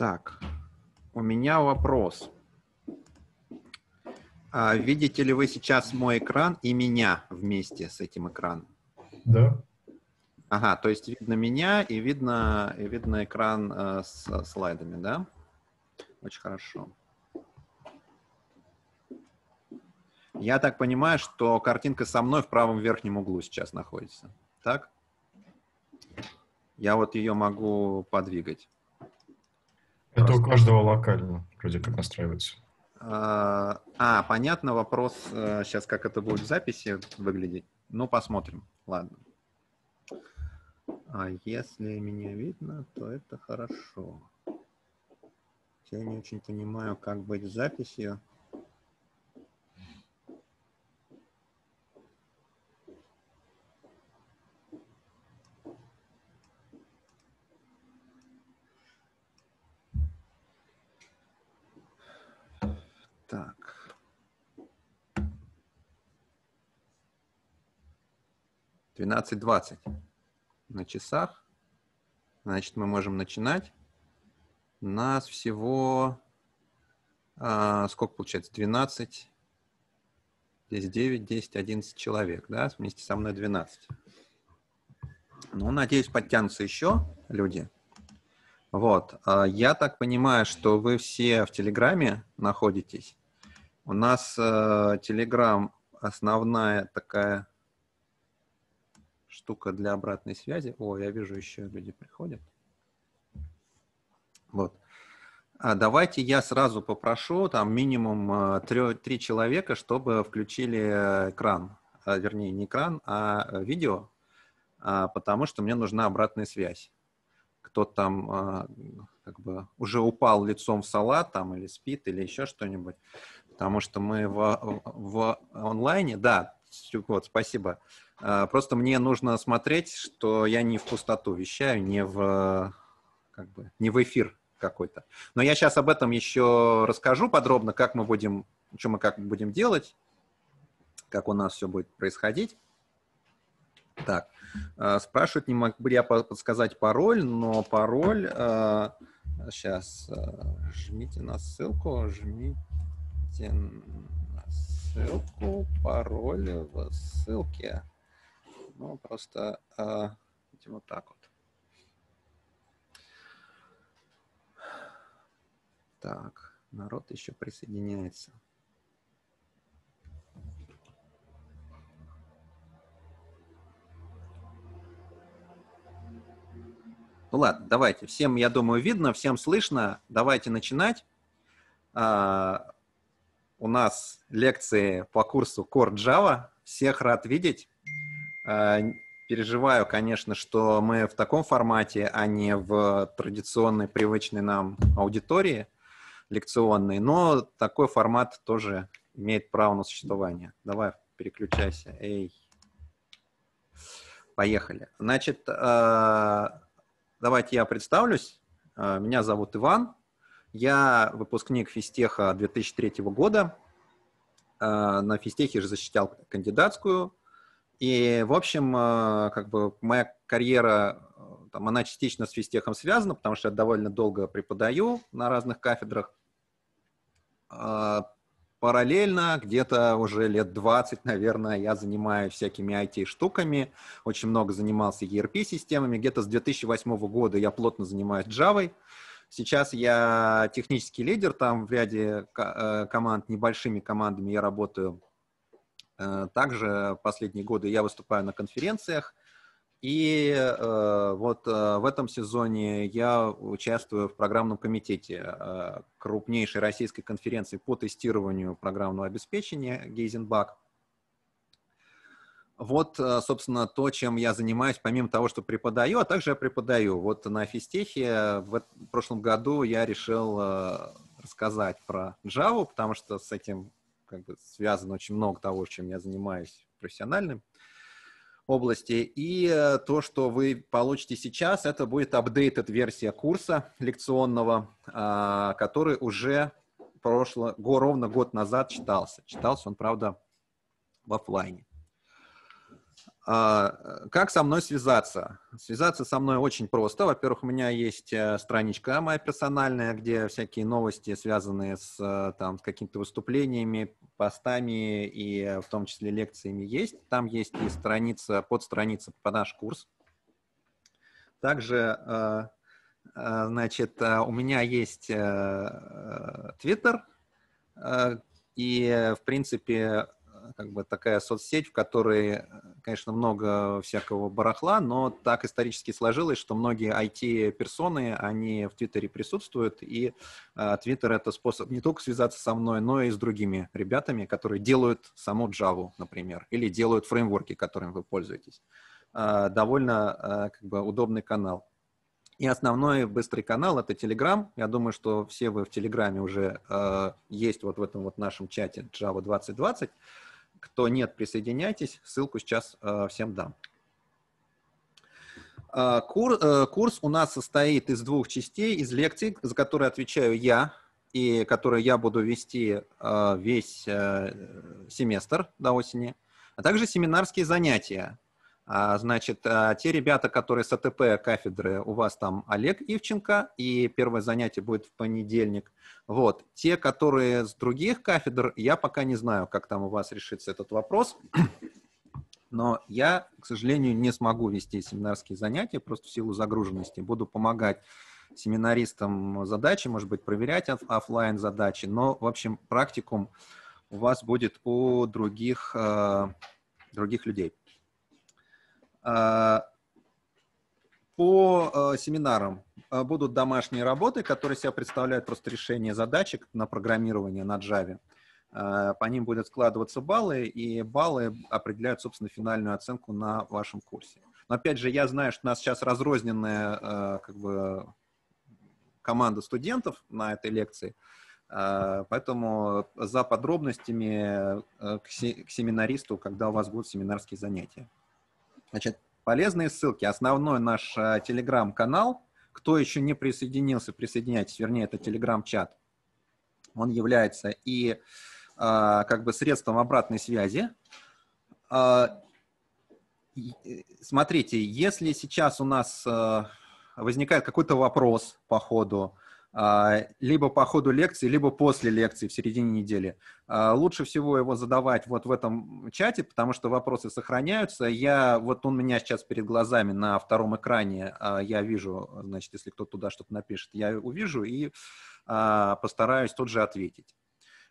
Так, у меня вопрос. А видите ли вы сейчас мой экран и меня вместе с этим экраном? Да. Ага, то есть видно меня и видно, и видно экран э, с слайдами, да? Очень хорошо. Я так понимаю, что картинка со мной в правом верхнем углу сейчас находится. Так? Я вот ее могу подвигать. Это у каждого локально вроде как настраивается. А, а понятно, вопрос сейчас, э, как это будет в записи выглядеть. Ну, посмотрим. Ладно. А если меня видно, то это хорошо. Я не очень понимаю, как быть с записью. 12.20 на часах. Значит, мы можем начинать. У нас всего... А, сколько получается? 12... Здесь 9, 10, 11 человек, да? Вместе со мной 12. Ну, надеюсь, подтянутся еще люди. Вот. А, я так понимаю, что вы все в Телеграме находитесь. У нас э, Телеграм основная такая штука для обратной связи. О, я вижу, еще люди приходят. Вот. А давайте я сразу попрошу там минимум э, три человека, чтобы включили э, экран. А, вернее, не экран, а э, видео, а, потому что мне нужна обратная связь. Кто там а, как бы уже упал лицом в салат там или спит, или еще что-нибудь. Потому что мы в, в онлайне, да, вот, спасибо. Спасибо а, просто мне нужно смотреть, что я не в пустоту вещаю, не в, как бы, не в эфир какой-то. Но я сейчас об этом еще расскажу подробно, как мы будем, что мы как будем делать, как у нас все будет происходить. Так, а, спрашивают, не мог бы я подсказать пароль, но пароль... Сейчас, а, жмите на ссылку, жмите на ссылку, пароль в ссылке. Ну, просто а, вот так вот. Так, народ еще присоединяется. Ну ладно, давайте. Всем, я думаю, видно, всем слышно. Давайте начинать. А, у нас лекции по курсу Core Java. Всех рад видеть. Э, переживаю, конечно, что мы в таком формате, а не в традиционной, привычной нам аудитории лекционной, но такой формат тоже имеет право на существование. Давай, переключайся. Эй. Поехали. Значит, э, давайте я представлюсь. Э, меня зовут Иван. Я выпускник физтеха 2003 года. На физтехе же защитил кандидатскую и, в общем, э, как бы моя карьера, э, там, она частично с физтехом связана, потому что я довольно долго преподаю на разных кафедрах. А, параллельно, где-то уже лет 20, наверное, я занимаюсь всякими IT-штуками, очень много занимался ERP-системами, где-то с 2008 года я плотно занимаюсь Java, Сейчас я технический лидер, там в ряде э, команд, небольшими командами я работаю Э, также последние годы я выступаю на конференциях, и э, вот э, в этом сезоне я участвую в программном комитете крупнейшей российской конференции по тестированию программного обеспечения Гейзенбак. Вот, собственно, то, чем я занимаюсь, помимо того, что преподаю, а также я преподаю. Вот на физтехе в прошлом году я решил рассказать про Java, потому что с этим как бы связано очень много того, чем я занимаюсь профессиональным области. И э, то, что вы получите сейчас, это будет апдейт версия курса лекционного, а, который уже прошло, ровно год назад читался. Читался он, правда, в офлайне. А, как со мной связаться? Связаться со мной очень просто. Во-первых, у меня есть э, страничка моя персональная, где всякие новости, связанные с, э, там, с какими-то выступлениями, постами и э, в том числе лекциями есть. Там есть и страница, подстраница по наш курс. Также, значит, у меня есть Twitter, и, в принципе, Э, как бы такая соцсеть, в которой, конечно, много всякого барахла, но так исторически сложилось, что многие IT-персоны, они в Твиттере присутствуют, и э, Твиттер — это способ не только связаться со мной, но и с другими ребятами, которые делают саму Java, например, или делают фреймворки, которыми вы пользуетесь. Э, довольно как бы удобный канал. И основной быстрый канал это Telegram. Я думаю, что все вы в Телеграме уже э, есть вот в этом вот нашем чате Java 2020. Кто нет, присоединяйтесь. Ссылку сейчас э, всем дам. Э, кур, э, курс у нас состоит из двух частей, из лекций, за которые отвечаю я, и которые я буду вести весь семестр до осени, а также семинарские занятия, а, значит, а, те ребята, которые с АТП кафедры, у вас там Олег Ивченко, и первое занятие будет в понедельник. Вот. Те, которые с других кафедр, я пока не знаю, как там у вас решится этот вопрос. Но я, к сожалению, не смогу вести семинарские занятия просто в силу загруженности. Буду помогать семинаристам задачи, может быть, проверять оф офлайн задачи, но, в общем, практикум у вас будет у других, э, других людей. Э, по э, семинарам э, будут домашние работы, которые себя представляют просто решение задачек на программирование на Java. По ним будут складываться баллы, и баллы определяют, собственно, финальную оценку на вашем курсе. Но опять же, я знаю, что у нас сейчас разрозненная как бы, команда студентов на этой лекции, поэтому за подробностями к семинаристу, когда у вас будут семинарские занятия. Значит, полезные ссылки. Основной наш э, телеграм-канал. Кто еще не присоединился, присоединяйтесь. Вернее, это телеграм-чат. Он является и э, как бы средством обратной связи. Э, смотрите, если сейчас у нас возникает какой-то вопрос по ходу, а, либо по ходу лекции, либо после лекции в середине недели. А, лучше всего его задавать вот в этом чате, потому что вопросы сохраняются. Я, вот он у меня сейчас перед глазами на втором экране, а, я вижу, значит, если кто туда что-то напишет, я увижу и постараюсь тут же ответить.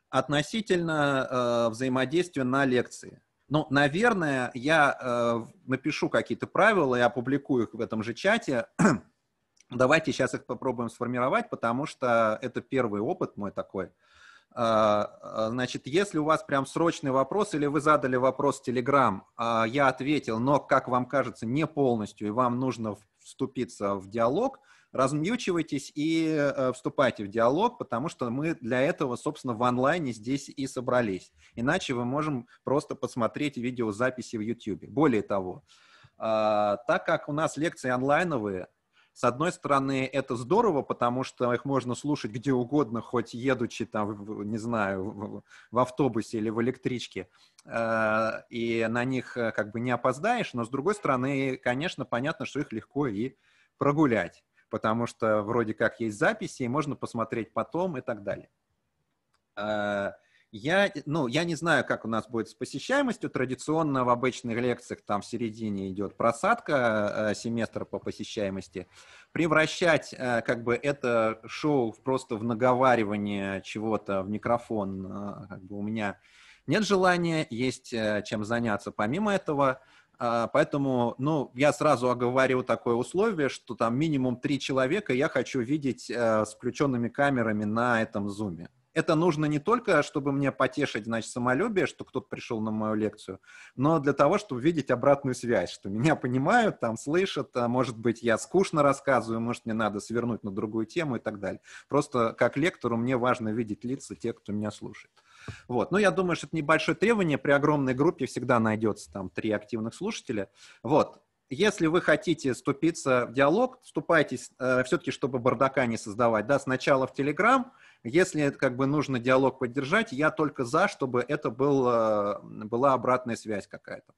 Относительно взаимодействия на лекции. Ну, наверное, я напишу какие-то правила и опубликую их в этом же чате, Давайте сейчас их попробуем сформировать, потому что это первый опыт мой такой. А, а, значит, если у вас прям срочный вопрос, или вы задали вопрос в Телеграм, я ответил, но, как вам кажется, не полностью, и вам нужно вступиться в диалог, размьючивайтесь и э, вступайте в диалог, потому что мы для этого, собственно, в онлайне здесь и собрались. Иначе мы можем просто посмотреть видеозаписи в YouTube. Более того, а, так как у нас лекции онлайновые, с одной стороны, это здорово, потому что их можно слушать где угодно, хоть едучи там, не знаю, в автобусе или в электричке, э, и на них э, как бы не опоздаешь, но с другой стороны, конечно, понятно, что их легко и прогулять, потому что вроде как есть записи, и можно посмотреть потом и так далее. Э, я, э, ну, я не знаю, как у нас будет с посещаемостью. Традиционно в обычных лекциях там в середине идет просадка э, семестра по посещаемости. Превращать э, как бы это шоу просто в наговаривание чего-то в микрофон э, как бы у меня нет желания, есть э, чем заняться помимо этого. А, поэтому, ну, я сразу оговорил такое условие, что там минимум три человека я хочу видеть э, с включенными камерами на этом зуме это нужно не только, чтобы мне потешить, значит, самолюбие, что кто-то пришел на мою лекцию, но для того, чтобы видеть обратную связь, что меня понимают, там слышат, а может быть, я скучно рассказываю, может, мне надо свернуть на другую тему и так далее. Просто как лектору мне важно видеть лица тех, кто меня слушает. Вот. Но ну, я думаю, что это небольшое требование. При огромной группе всегда найдется там три активных слушателя. Вот. Если вы хотите вступиться в диалог, вступайте э, все-таки, чтобы бардака не создавать. Да, сначала в Телеграм, если как бы нужно диалог поддержать, я только за, чтобы это был, была обратная связь какая-то.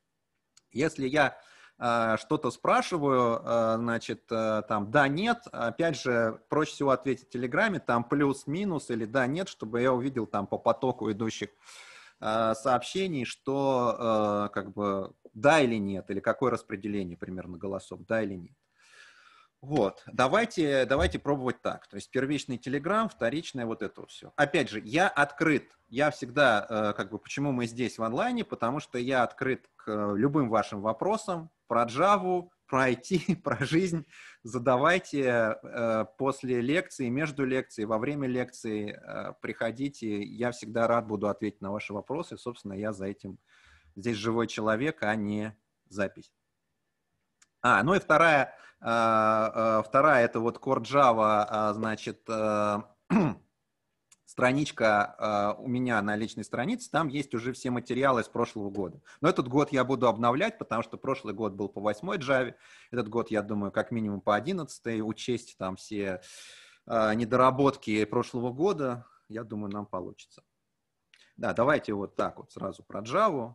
Если я э, что-то спрашиваю, э, значит, э, там, да, нет, опять же, проще всего ответить в Телеграме, там, плюс-минус или да, нет, чтобы я увидел там по потоку идущих сообщений, что как бы да или нет, или какое распределение примерно голосов, да или нет. Вот, давайте, давайте пробовать так. То есть первичный телеграм, вторичное вот это все. Опять же, я открыт. Я всегда, э, как бы, почему мы здесь в онлайне, потому что я открыт к любым вашим вопросам про Java, про IT, про жизнь. Задавайте э, после лекции, между лекцией, во время лекции. Э, приходите, я всегда рад буду ответить на ваши вопросы. Собственно, я за этим здесь живой человек, а не запись. А, ну и вторая, а, а, вторая это вот Core Java, а, значит, страничка у меня на личной странице, там есть уже все материалы с прошлого года. Но этот год я буду обновлять, потому что прошлый год был по восьмой Java, этот год, я думаю, как минимум по одиннадцатой, учесть там все недоработки прошлого года, я думаю, нам получится. Да, давайте вот так вот сразу про Java.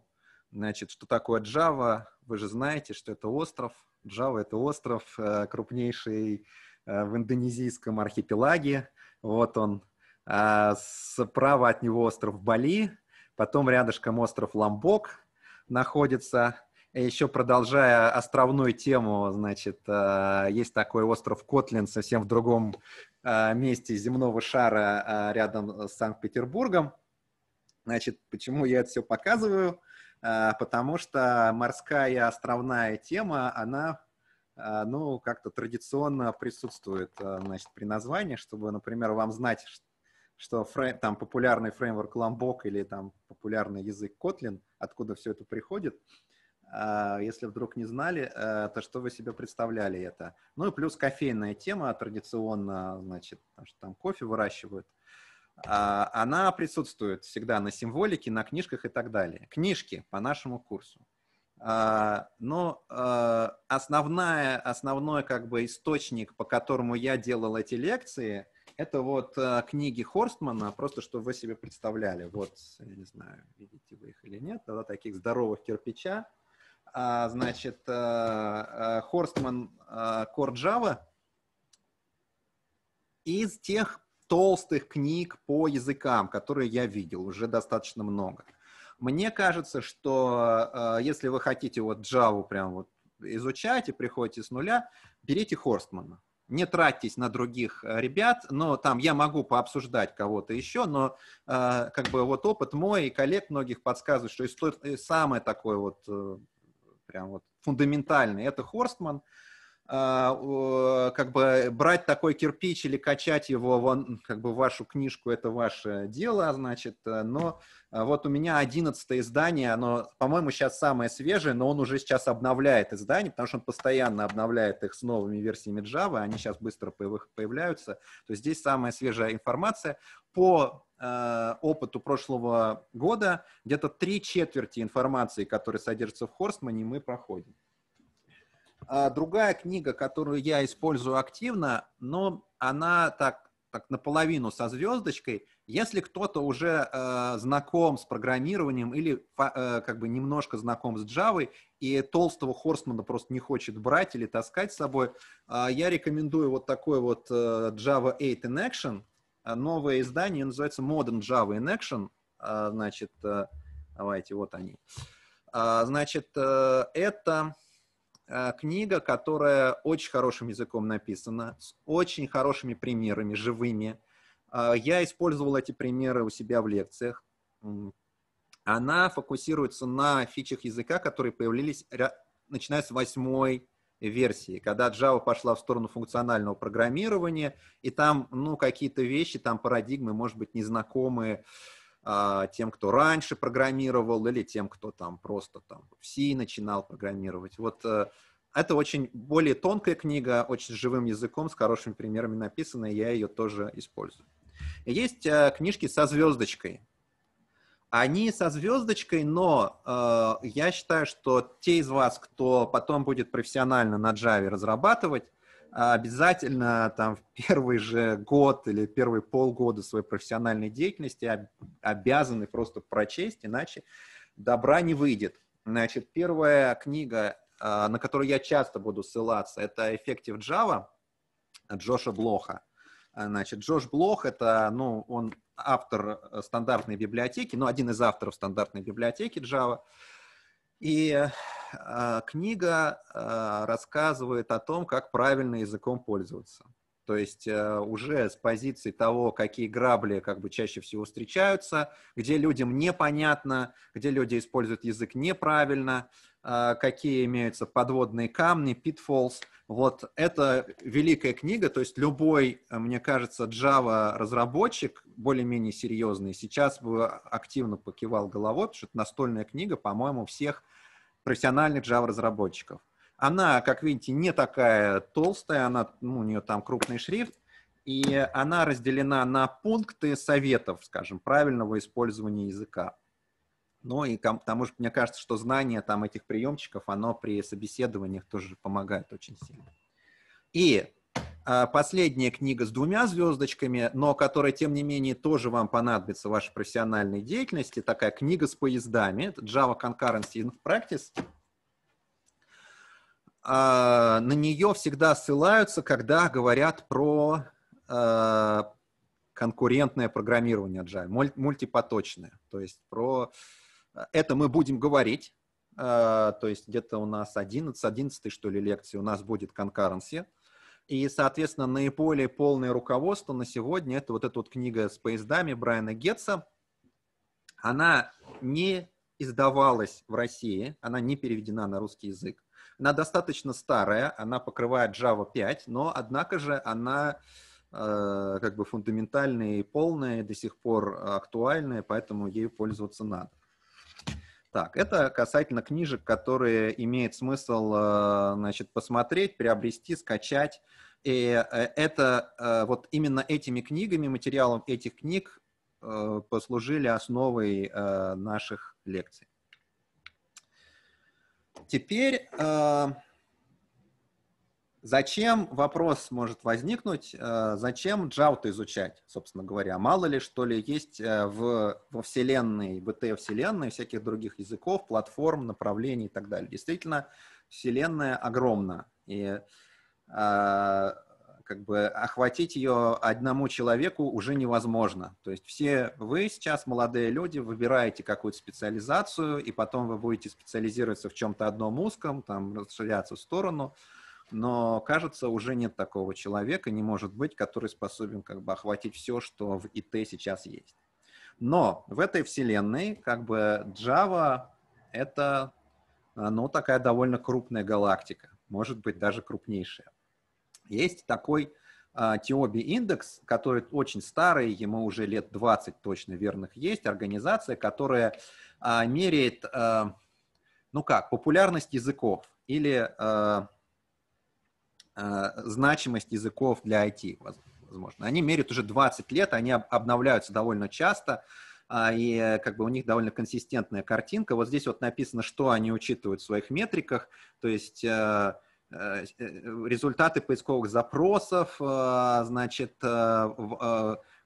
Значит, что такое Java? Вы же знаете, что это остров, Джава — это остров, э, крупнейший э, в индонезийском архипелаге. Вот он. А, справа от него остров Бали, потом рядышком остров Ламбок находится. И еще продолжая островную тему, значит, э, есть такой остров Котлин совсем в другом месте земного шара рядом с Санкт-Петербургом. Значит, почему я это все показываю? А, потому что морская островная тема, она а, ну, как-то традиционно присутствует, а, значит, при названии, чтобы, например, вам знать, что фрейм, там популярный фреймворк Lambok или там популярный язык Kotlin, откуда все это приходит, если вдруг не знали, то что вы себе представляли это. Ну и плюс кофейная тема традиционно, значит, что там кофе выращивают а, она присутствует всегда на символике, на книжках и так далее. Книжки по нашему курсу. А, но а, основная, основной как бы источник, по которому я делал эти лекции, это вот книги Хорстмана, просто чтобы вы себе представляли. Вот, я не знаю, видите вы их или нет, да, таких здоровых кирпича. Значит, Хорстман Core Java из тех толстых книг по языкам, которые я видел, уже достаточно много. Мне кажется, что э, если вы хотите вот Java прям вот изучать и приходите с нуля, берите Хорстмана. Не тратьтесь на других э, ребят, но там я могу пообсуждать кого-то еще, но э, как бы вот опыт мой и коллег многих подсказывает, что и стоит, и самое такое вот э, прям вот фундаментальное это Хорстман. Э, а, как бы брать такой кирпич или качать его вон, как бы вашу книжку, это ваше дело, значит, э, но а, вот у меня 11 издание, оно, по-моему, сейчас самое свежее, но он уже сейчас обновляет издание, потому что он постоянно обновляет их с новыми версиями Java, они сейчас быстро появляются, то есть здесь самая свежая информация. По э, опыту прошлого года где-то три четверти информации, которая содержится в Хорстмане, мы проходим. А другая книга, которую я использую активно, но она так, так наполовину со звездочкой. Если кто-то уже э, знаком с программированием или э, как бы немножко знаком с Java и толстого Хорстмана просто не хочет брать или таскать с собой, э, я рекомендую вот такой вот э, Java 8 in Action. Э, новое издание называется Modern Java in Action. Э, значит, э, давайте, вот они. Э, значит, э, это Э, книга, которая очень хорошим языком написана, с очень хорошими примерами, живыми. Э, я использовал эти примеры у себя в лекциях. Она фокусируется на фичах языка, которые появились начиная с восьмой версии, когда Java пошла в сторону функционального программирования, и там, ну, какие-то вещи, там парадигмы, может быть, незнакомые, а, тем, кто раньше программировал, или тем, кто там просто там в C начинал программировать. Вот э, это очень более тонкая книга, очень живым языком, с хорошими примерами написанная, я ее тоже использую. есть э, книжки со звездочкой. Они со звездочкой, но э, я считаю, что те из вас, кто потом будет профессионально на Java разрабатывать, а, обязательно там в первый же год или первые полгода своей профессиональной деятельности обязаны просто прочесть, иначе добра не выйдет. Значит, первая книга, а, на которую я часто буду ссылаться, это «Effective Java» Джоша Блоха. А, значит, Джош Блох — это, ну, он автор стандартной библиотеки, ну, один из авторов стандартной библиотеки Java — и э, а, книга э, рассказывает о том, как правильно языком пользоваться. То есть э, уже с позиции того, какие грабли как бы чаще всего встречаются, где людям непонятно, где люди используют язык неправильно, э, какие имеются подводные камни, pitfalls. Вот это великая книга, то есть любой, мне кажется, Java-разработчик, более-менее серьезный, сейчас бы активно покивал головой, потому что это настольная книга, по-моему, всех профессиональных Java-разработчиков. Она, как видите, не такая толстая, она, ну, у нее там крупный шрифт, и она разделена на пункты советов, скажем, правильного использования языка. Ну и потому что мне кажется, что знание там этих приемчиков, оно при собеседованиях тоже помогает очень сильно. И а, последняя книга с двумя звездочками, но которая, тем не менее, тоже вам понадобится в вашей профессиональной деятельности. Такая книга с поездами. Это Java Concurrency in Practice. А, на нее всегда ссылаются, когда говорят про а, конкурентное программирование Agile, мультипоточное. То есть про а, это мы будем говорить, то есть где-то у нас 11, 11 что ли лекции, у нас будет конкуренция, И, соответственно, наиболее полное руководство на сегодня, это вот эта вот книга с поездами Брайана Гетца, она не издавалась в России, она не переведена на русский язык. Она достаточно старая, она покрывает Java 5, но, однако же, она э, как бы фундаментальная и полная, до сих пор актуальная, поэтому ею пользоваться надо. Так, это касательно книжек, которые имеет смысл э, значит, посмотреть, приобрести, скачать. И э, это э, вот именно этими книгами, материалом этих книг послужили основой наших лекций. Теперь э, зачем вопрос может возникнуть, э, зачем Джаут изучать, собственно говоря? Мало ли, что ли, есть э, в, во вселенной, БТ-вселенной всяких других языков, платформ, направлений и так далее. Действительно, вселенная огромна. И как бы охватить ее одному человеку уже невозможно. То есть все вы сейчас, молодые люди, выбираете какую-то специализацию, и потом вы будете специализироваться в чем-то одном узком, там расширяться в сторону, но, кажется, уже нет такого человека, не может быть, который способен как бы охватить все, что в ИТ сейчас есть. Но в этой вселенной как бы Java — это ну, такая довольно крупная галактика, может быть, даже крупнейшая. Есть такой а, Тиоби Индекс, который очень старый, ему уже лет 20 точно верных есть, организация, которая а, меряет, а, ну как, популярность языков или значимость языков для IT, возможно. Они меряют уже 20 лет, они обновляются довольно часто, и как бы у них довольно консистентная картинка. Вот здесь вот написано, что они учитывают в своих метриках, то есть Э, э, результаты поисковых запросов, э, значит,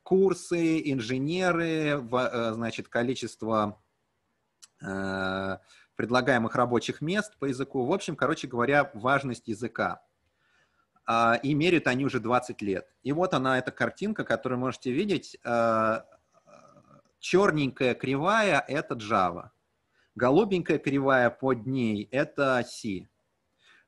курсы, инженеры, значит, количество предлагаемых рабочих мест по языку. В общем, короче говоря, важность языка. А, и меряют они уже 20 лет. И вот она, эта картинка, которую можете видеть. Черненькая кривая – это Java. Голубенькая кривая под ней – это C.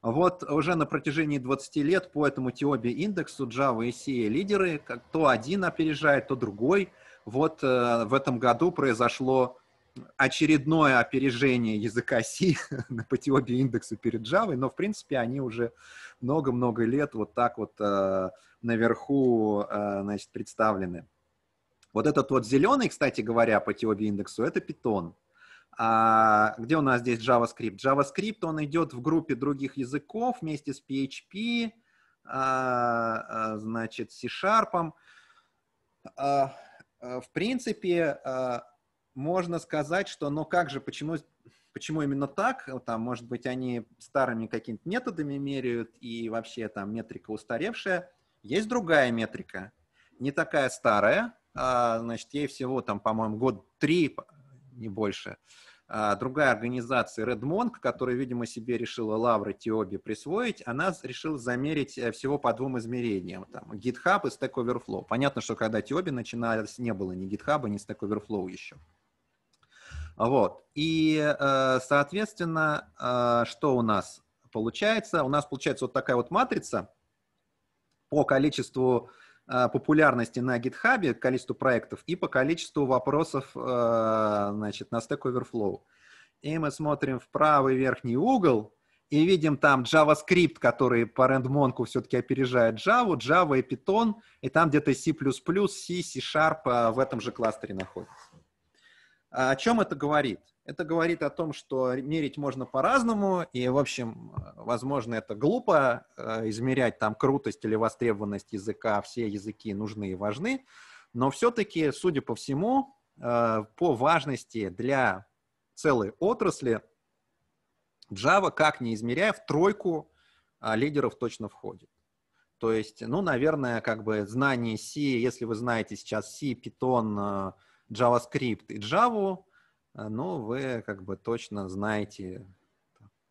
Вот уже на протяжении 20 лет по этому Тиобе индексу Java и C лидеры, как то один опережает, то другой. Вот э, в этом году произошло очередное опережение языка C по Тиобе индексу перед Java, но в принципе они уже много-много лет вот так вот э, наверху э, значит, представлены. Вот этот вот зеленый, кстати говоря, по Тиобе индексу, это Python. А где у нас здесь JavaScript? JavaScript, он идет в группе других языков вместе с PHP, а, а, значит, с C-Sharp. А, в принципе, можно сказать, что, ну как же, почему, почему именно так? Там, может быть, они старыми какими-то методами меряют, и вообще там метрика устаревшая. Есть другая метрика, не такая старая, значит, ей всего там, по-моему, год три, не больше. А, другая организация Redmonk, которая, видимо, себе решила лавры Тиоби присвоить, она решила замерить э, всего по двум измерениям. Там, GitHub и Stack Overflow. Понятно, что когда Тиоби начиналось, не было ни GitHub, ни Stack Overflow еще. Вот. И, э, соответственно, э, что у нас получается? У нас получается вот такая вот матрица по количеству Э, популярности на GitHub, количеству проектов и по количеству вопросов э, значит, на Stack Overflow. И мы смотрим в правый верхний угол и видим там JavaScript, который по рендмонку все-таки опережает Java, Java и Python, и там где-то C++, C, C-Sharp э, в этом же кластере находится. О чем это говорит? Это говорит о том, что мерить можно по-разному, и, в общем, э, возможно, это глупо, э, измерять там крутость или востребованность языка, все языки нужны и важны, но все-таки, судя по всему, э, по важности для целой отрасли Java, как не измеряя, в тройку а, лидеров точно входит. То есть, ну, наверное, как бы знание C, если вы знаете сейчас C, Python, JavaScript и Java, а, но вы как бы точно знаете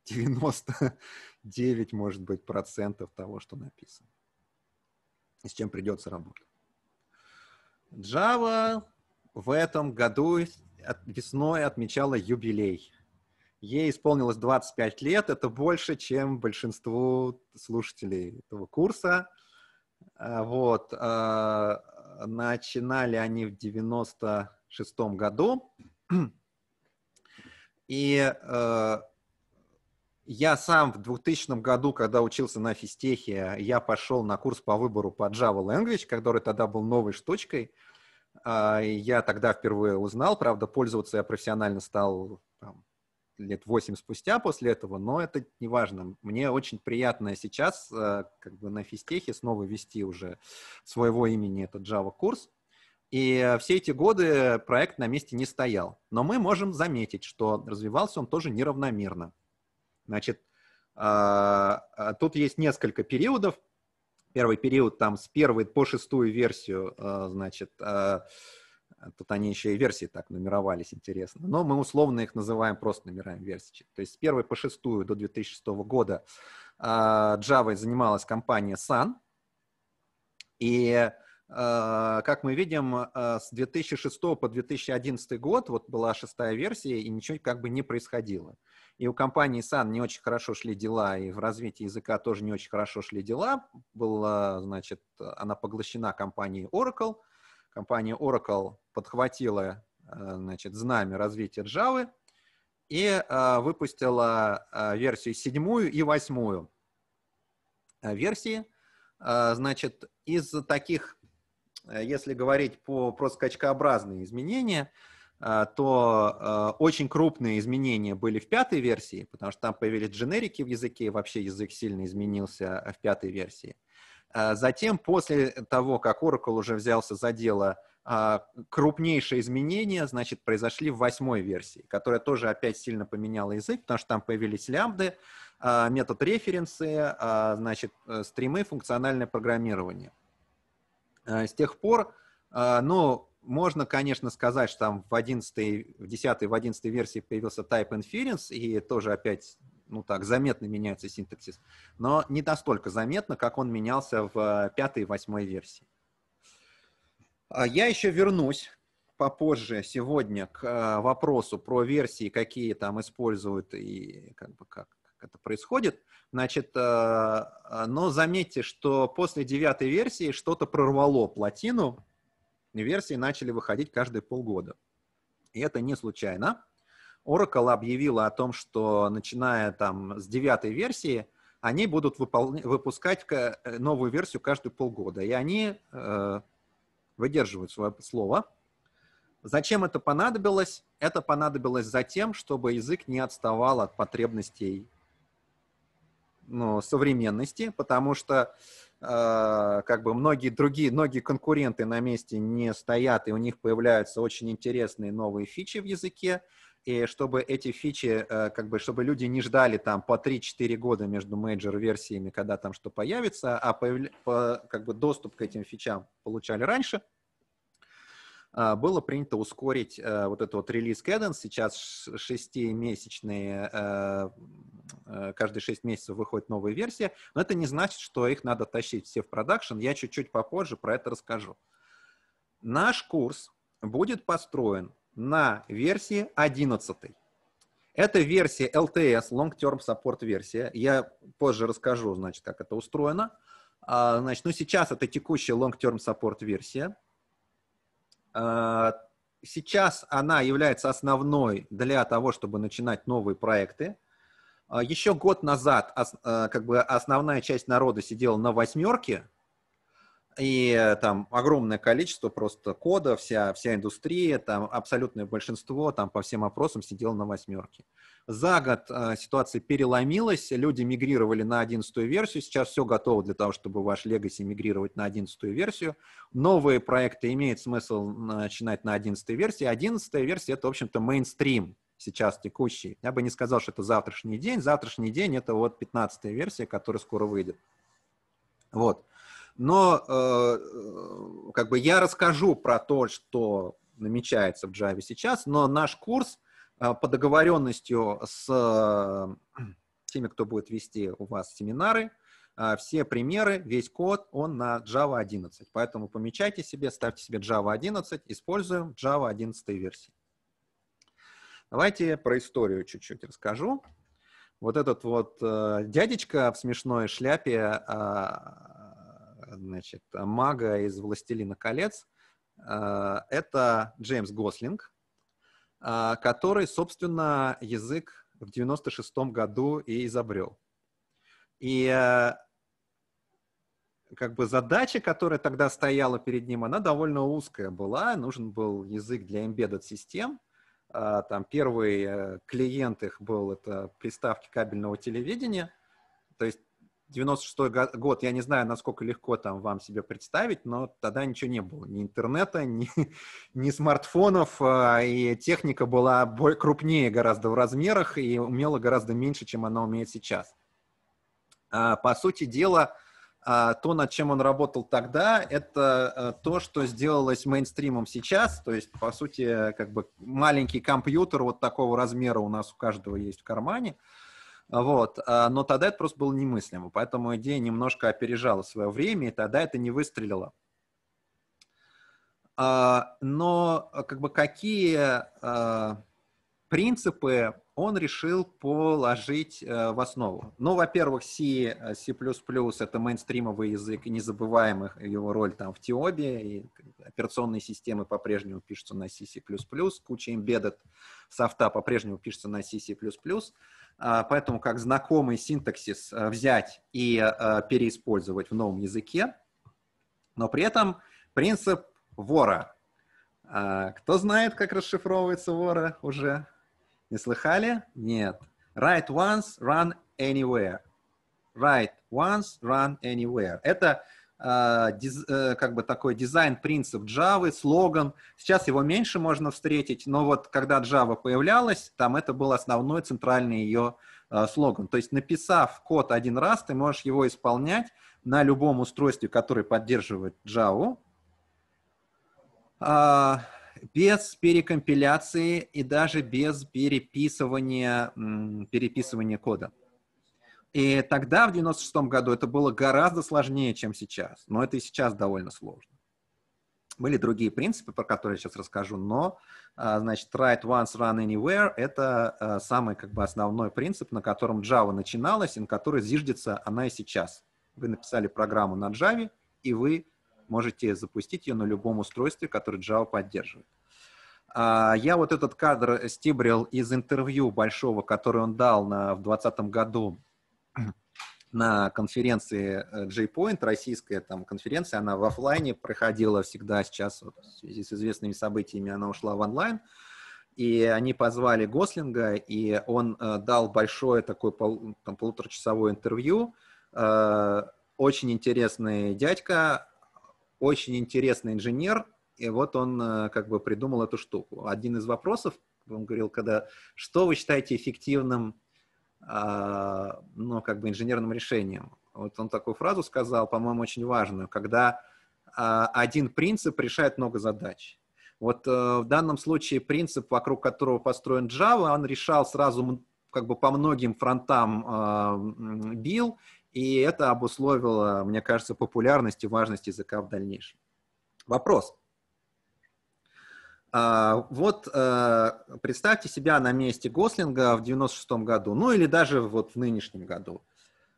99, может быть, процентов того, что написано. И с чем придется работать. Java в этом году весной отмечала юбилей. Ей исполнилось 25 лет. Это больше, чем большинству слушателей этого курса. А, вот. А, начинали они в 96 году. И э, я сам в 2000 году, когда учился на физтехе, я пошел на курс по выбору по Java Language, который тогда был новой штучкой. Э, я тогда впервые узнал, правда, пользоваться я профессионально стал там, лет 8 спустя после этого, но это не важно. Мне очень приятно сейчас э, как бы на физтехе снова вести уже своего имени этот Java курс. И э, все эти годы проект на месте не стоял. Но мы можем заметить, что развивался он тоже неравномерно. Значит, а, а, тут есть несколько периодов. Первый период там с первой по шестую версию, а, значит, Тут они еще и версии так нумеровались, интересно. Но мы условно их называем просто номерами версий. То есть с первой по шестую до 2006 года Java занималась компания Sun. И Э, как мы видим, э, с 2006 по 2011 год вот была шестая версия, и ничего как бы не происходило. И у компании Sun не очень хорошо шли дела, и в развитии языка тоже не очень хорошо шли дела. Была, значит, она поглощена компанией Oracle. Компания Oracle подхватила э, значит, знамя развития Java и выпустила версию седьмую и восьмую версии. Значит, из таких Э, если говорить по, про скачкообразные изменения, э, то э, очень крупные изменения были в пятой версии, потому что там появились дженерики в языке, и вообще язык сильно изменился в пятой версии. Затем, после того, как Oracle уже взялся за дело, крупнейшие изменения, значит, произошли в восьмой версии, которая тоже опять сильно поменяла язык, потому что там появились лямбды, метод референсы, значит, стримы, функциональное программирование. Э, с тех пор, ну, можно, конечно, сказать, что там в 11, в 10, в 11 версии появился type inference, и тоже опять, ну так, заметно меняется синтаксис, но не настолько заметно, как он менялся в 5 и 8 версии. А я еще вернусь попозже сегодня к э, вопросу про версии, какие там используют и как бы как это происходит. Значит, э, э, но заметьте, что после девятой версии что-то прорвало плотину, версии начали выходить каждые полгода. И это не случайно. Oracle объявила о том, что начиная там с девятой версии, они будут выпускать э, новую версию каждые полгода. И они э, выдерживают свое слово. Зачем это понадобилось? Это понадобилось за тем, чтобы язык не отставал от потребностей ну, современности, потому что э, как бы многие другие, многие конкуренты на месте не стоят, и у них появляются очень интересные новые фичи в языке, и чтобы эти фичи, э, как бы, чтобы люди не ждали там по 3-4 года между мейджор-версиями, когда там что появится, а появля... по, как бы доступ к этим фичам получали раньше – а, было принято ускорить э, вот этот вот релиз Cadence. Сейчас шестимесячные, э, э, каждые шесть месяцев выходит новая версия, но это не значит, что их надо тащить все в продакшн. Я чуть-чуть попозже про это расскажу. Наш курс будет построен на версии 11. Это версия LTS, Long Term Support версия. Я позже расскажу, значит, как это устроено. А, значит, ну сейчас это текущая Long Term Support версия. А, сейчас она является основной для того, чтобы начинать новые проекты. А, еще год назад а, как бы основная часть народа сидела на восьмерке, и э, там огромное количество просто кода, вся, вся индустрия, там абсолютное большинство, там по всем опросам сидело на восьмерке. За год э, ситуация переломилась, люди мигрировали на одиннадцатую версию, сейчас все готово для того, чтобы ваш Legacy мигрировать на одиннадцатую версию. Новые проекты имеют смысл начинать на одиннадцатой версии. Одиннадцатая версия — это, в общем-то, мейнстрим сейчас текущий. Я бы не сказал, что это завтрашний день. Завтрашний день — это вот пятнадцатая версия, которая скоро выйдет. Вот. Но э, э, как бы я расскажу про то, что намечается в Java сейчас, но наш курс э, по договоренностью с э, теми, кто будет вести у вас семинары, э, все примеры, весь код, он на Java 11. Поэтому помечайте себе, ставьте себе Java 11, используем Java 11 версии. Давайте про историю чуть-чуть расскажу. Вот этот вот э, дядечка в смешной шляпе э, значит, мага из «Властелина колец». Э, это Джеймс Гослинг, э, который, собственно, язык в 96-м году и изобрел. И э, как бы задача, которая тогда стояла перед ним, она довольно узкая была. Нужен был язык для embedded систем. Там первый клиент их был, это приставки кабельного телевидения. То есть 96 год, я не знаю, насколько легко там вам себе представить, но тогда ничего не было. Ни интернета, ни, ни смартфонов, а, и техника была крупнее гораздо в размерах и умела гораздо меньше, чем она умеет сейчас. А, по сути дела, а, то, над чем он работал тогда, это э, то, что сделалось мейнстримом сейчас. То есть, по сути, как бы маленький компьютер вот такого размера у нас у каждого есть в кармане. Вот. А, но тогда это просто было немыслимо, поэтому идея немножко опережала свое время, и тогда это не выстрелило. А, но а, как бы какие принципы он решил положить э, в основу. Ну, во-первых, C, э, C++ — это мейнстримовый язык, незабываемых его роль там в Тиобе, и операционные системы по-прежнему пишутся на C++, куча embedded софта по-прежнему пишется на C++, а, поэтому как знакомый синтаксис э, взять и переиспользовать в новом языке, но при этом принцип вора. А, кто знает, как расшифровывается вора уже? Не слыхали? Нет. Write once, run anywhere. Write once, run anywhere. Это э, диз, э, как бы такой дизайн-принцип Java, слоган. Сейчас его меньше можно встретить, но вот когда Java появлялась, там это был основной центральный ее э, а, слоган. То есть написав код один раз, ты можешь его исполнять на любом устройстве, которое поддерживает Java. А, без перекомпиляции и даже без переписывания, переписывания кода. И тогда, в 96 году, это было гораздо сложнее, чем сейчас. Но это и сейчас довольно сложно. Были другие принципы, про которые я сейчас расскажу, но, а, значит, write once, run anywhere — это а, самый, как бы, основной принцип, на котором Java начиналась и на который зиждется она и сейчас. Вы написали программу на Java, и вы можете запустить ее на любом устройстве, которое Java поддерживает. А, я вот этот кадр стибрил из интервью большого, которое он дал на, в 2020 году на конференции э, JPoint российская там конференция, она в офлайне проходила всегда сейчас, вот, в связи с известными событиями она ушла в онлайн, и они позвали Гослинга, и он э, дал большое такое пол, там, полуторачасовое интервью, э, очень интересный дядька, очень интересный инженер, и вот он э, как бы придумал эту штуку. Один из вопросов, он говорил, когда что вы считаете эффективным, а, ну, как бы инженерным решением? Вот он такую фразу сказал, по-моему, очень важную, когда а, один принцип решает много задач. Вот э, в данном случае принцип, вокруг которого построен Java, он решал сразу как бы по многим фронтам а, бил, и это обусловило, мне кажется, популярность и важность языка в дальнейшем. Вопрос. А, вот э, представьте себя на месте Гослинга в 96 году, ну или даже вот в нынешнем году.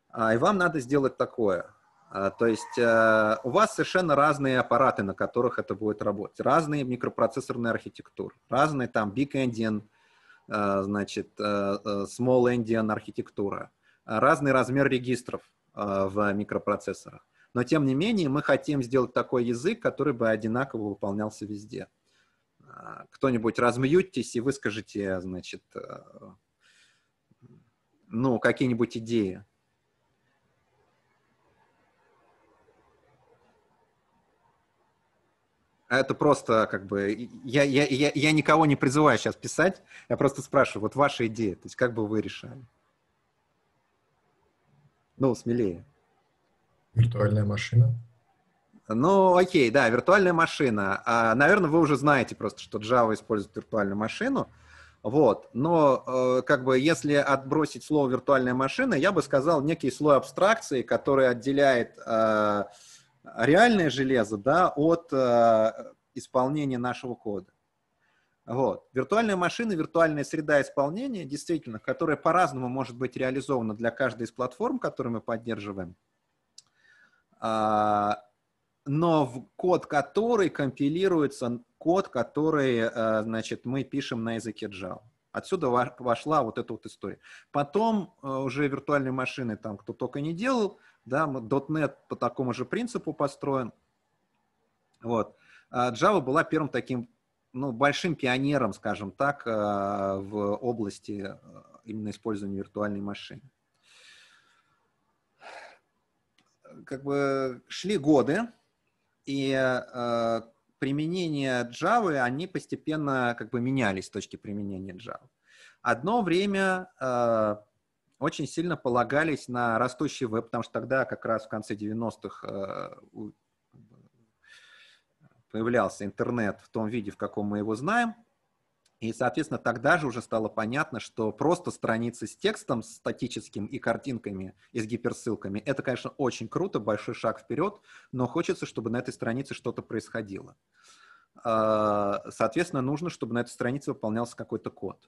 А, и вам надо сделать такое. А, то есть э, у вас совершенно разные аппараты, на которых это будет работать. Разные микропроцессорные архитектуры, разные там Big Endian, э, значит, Small Endian архитектура, разный размер регистров а, в микропроцессорах. Но тем не менее мы хотим сделать такой язык, который бы одинаково выполнялся везде. А, кто-нибудь размьютьтесь и выскажите, значит, э, ну, какие-нибудь идеи. А это просто как бы... Я, я, я, я никого не призываю сейчас писать, я просто спрашиваю, вот ваша идея, то есть как бы вы решали? Ну, смелее. Виртуальная машина. Ну, окей, да, виртуальная машина. А, наверное, вы уже знаете просто, что Java использует виртуальную машину. Вот. Но э, как бы если отбросить слово виртуальная машина, я бы сказал некий слой абстракции, который отделяет э, реальное железо да, от э, исполнения нашего кода. Вот. Виртуальная машина, виртуальная среда исполнения, действительно, которая по-разному может быть реализована для каждой из платформ, которые мы поддерживаем, а, но в код который компилируется, код, который, э, значит, мы пишем на языке Java. Отсюда вошла вот эта вот история. Потом э, уже виртуальные машины там кто только не делал, да, .NET по такому же принципу построен. Вот. А Java была первым таким ну, большим пионером, скажем так, э, в области э, именно использования виртуальной машины. Как бы шли годы, и э, применение Java, они постепенно как бы менялись с точки применения Java. Одно время э, очень сильно полагались на растущий веб, потому что тогда как раз в конце 90-х э, появлялся интернет в том виде, в каком мы его знаем. И, соответственно, тогда же уже стало понятно, что просто страницы с текстом статическим и картинками и с гиперссылками — это, конечно, очень круто, большой шаг вперед, но хочется, чтобы на этой странице что-то происходило. А, соответственно, нужно, чтобы на этой странице выполнялся какой-то код.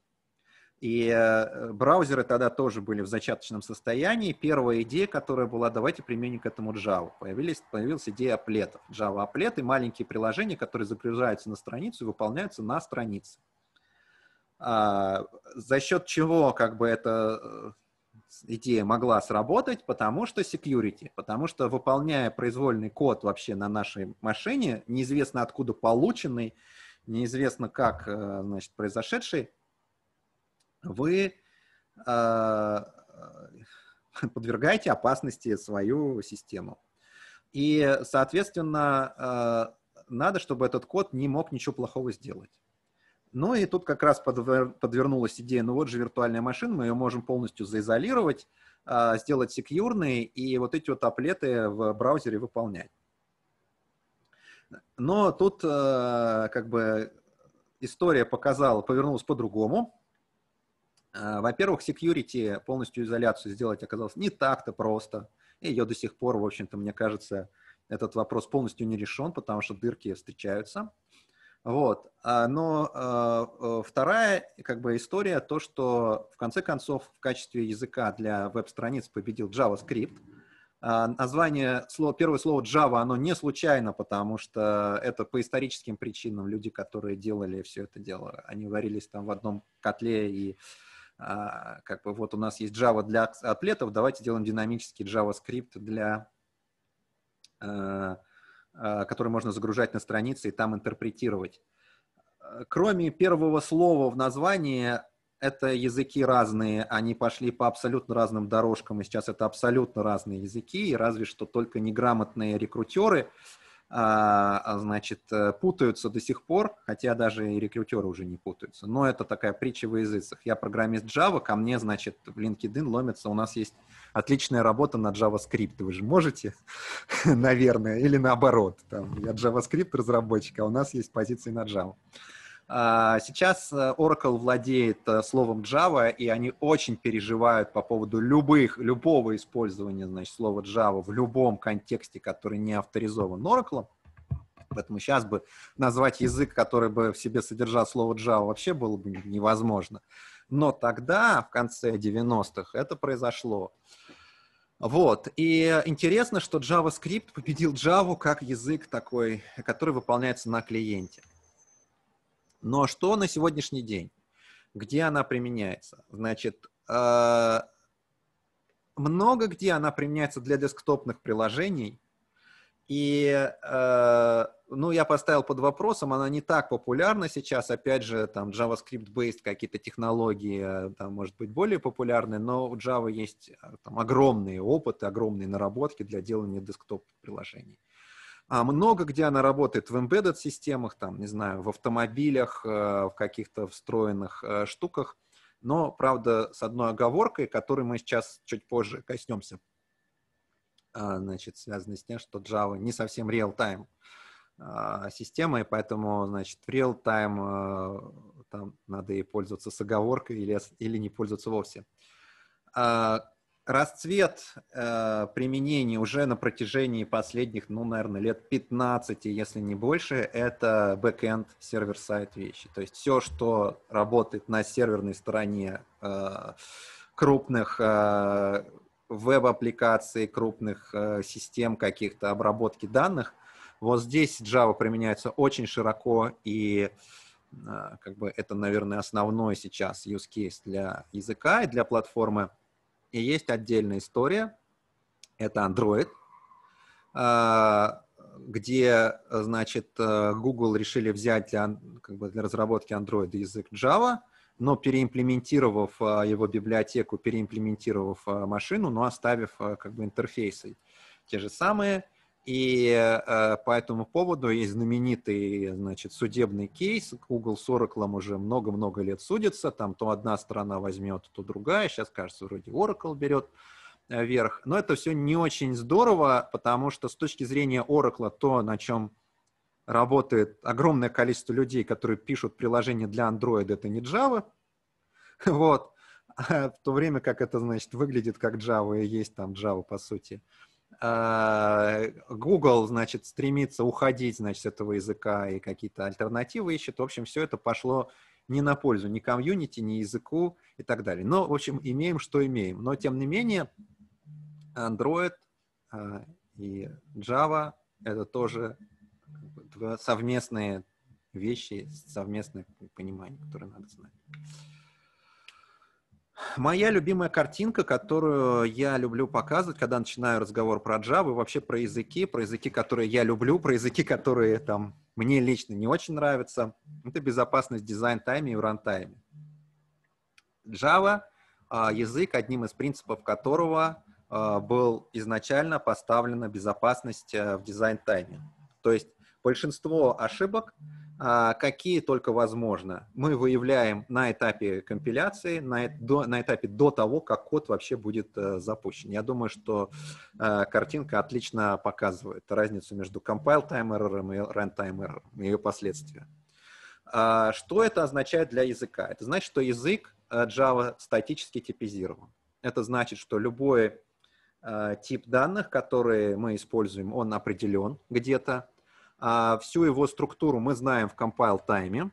И э, браузеры тогда тоже были в зачаточном состоянии. Первая идея, которая была, давайте применим к этому Java. Появились, появилась идея аплетов. Java аплеты — маленькие приложения, которые загружаются на страницу и выполняются на странице. А, за счет чего как бы эта э, идея могла сработать? Потому что security. Потому что, выполняя произвольный код вообще на нашей машине, неизвестно откуда полученный, неизвестно как э, значит, произошедший, вы а, подвергаете опасности свою систему. И, соответственно, а, надо, чтобы этот код не мог ничего плохого сделать. Ну и тут как раз подвернулась идея, ну вот же виртуальная машина, мы ее можем полностью заизолировать, а, сделать секьюрной и вот эти вот аплеты в браузере выполнять. Но тут как бы история показала, повернулась по-другому. А, во-первых, security, полностью изоляцию сделать оказалось не так-то просто. И ее до сих пор, в общем-то, мне кажется, этот вопрос полностью не решен, потому что дырки встречаются. Вот. А, но а, вторая как бы, история, то, что в конце концов в качестве языка для веб-страниц победил JavaScript. Название, слово, первое слово Java, оно не случайно, потому что это по историческим причинам люди, которые делали все это дело, они варились там в одном котле и а, как бы вот у нас есть Java для атлетов, давайте делаем динамический JavaScript для э, а, который можно загружать на странице и там интерпретировать. Кроме первого слова в названии, это языки разные, они пошли по абсолютно разным дорожкам, и сейчас это абсолютно разные языки, и разве что только неграмотные рекрутеры, а, а, значит, э, путаются до сих пор, хотя даже и рекрутеры уже не путаются. Но это такая притча во языцах. Я программист Java, ко мне, значит, в LinkedIn ломится, у нас есть отличная работа на JavaScript. Вы же можете, наверное, или наоборот. Там, я JavaScript разработчик, а у нас есть позиции на Java. А, сейчас э, Oracle владеет э, словом Java, и они очень переживают по поводу любых, любого использования значит, слова Java в любом контексте, который не авторизован Oracle. Поэтому сейчас бы назвать язык, который бы в себе содержал слово Java, вообще было бы невозможно. Но тогда, в конце 90-х, это произошло. Вот. И интересно, что JavaScript победил Java как язык такой, который выполняется на клиенте. Но что на сегодняшний день? Где она применяется? Значит, э, много где она применяется для десктопных приложений. И, э, ну, я поставил под вопросом, она не так популярна сейчас. Опять же, там JavaScript-based какие-то технологии, э, там, может быть, более популярны, но у Java есть там, огромные опыты, огромные наработки для делания десктоп-приложений. А много где она работает в embedded системах, там, не знаю, в автомобилях, э, в каких-то встроенных э, штуках, но, правда, с одной оговоркой, которой мы сейчас чуть позже коснемся, а, значит, связанной с тем, что Java не совсем real-time а, система, и поэтому, значит, в real-time э, там надо и пользоваться с оговоркой или, или не пользоваться вовсе. А, расцвет э, применения уже на протяжении последних, ну, наверное, лет 15, если не больше, это бэкэнд сервер-сайт вещи. То есть все, что работает на серверной стороне э, крупных э, веб-аппликаций, крупных э, систем каких-то обработки данных, вот здесь Java применяется очень широко, и э, как бы это, наверное, основной сейчас use case для языка и для платформы – и есть отдельная история, это Android, э, где, значит, э, Google решили взять для, как бы для разработки Android язык Java, но переимплементировав э, его библиотеку, переимплементировав машину, но оставив как бы интерфейсы те же самые, и э, по этому поводу есть знаменитый, значит, судебный кейс. Google с Oracle уже много-много лет судится. Там то одна страна возьмет, то другая. Сейчас, кажется, вроде Oracle берет вверх. Э, Но это все не очень здорово, потому что с точки зрения Oracle то, на чем работает огромное количество людей, которые пишут приложения для Android, это не Java. Вот. А в то время как это, значит, выглядит как Java и есть там Java, по сути. Э, Google, значит, стремится уходить, значит, с этого языка и какие-то альтернативы ищет. В общем, все это пошло не на пользу ни комьюнити, ни языку и так далее. Но, в общем, имеем, что имеем. Но, тем не менее, Android э, и Java — это тоже совместные вещи, совместное понимание, которое надо знать. Моя любимая картинка, которую я люблю показывать, когда начинаю разговор про Java, и вообще про языки, про языки, которые я люблю, про языки, которые там мне лично не очень нравятся, это безопасность дизайн-тайме и в рантайме. Java а, — язык, одним из принципов которого а, был изначально поставлена безопасность э, в дизайн-тайме. То есть большинство ошибок — а, какие только возможно. Мы выявляем на этапе компиляции, на, до, на этапе до того, как код вообще будет э, запущен. Я думаю, что э, картинка отлично показывает разницу между compile time error и runtime error, ее последствия. А, что это означает для языка? Это значит, что язык э, Java статически типизирован. Это значит, что любой тип данных, которые мы используем, он определен где-то, а, всю его структуру мы знаем в compile-тайме,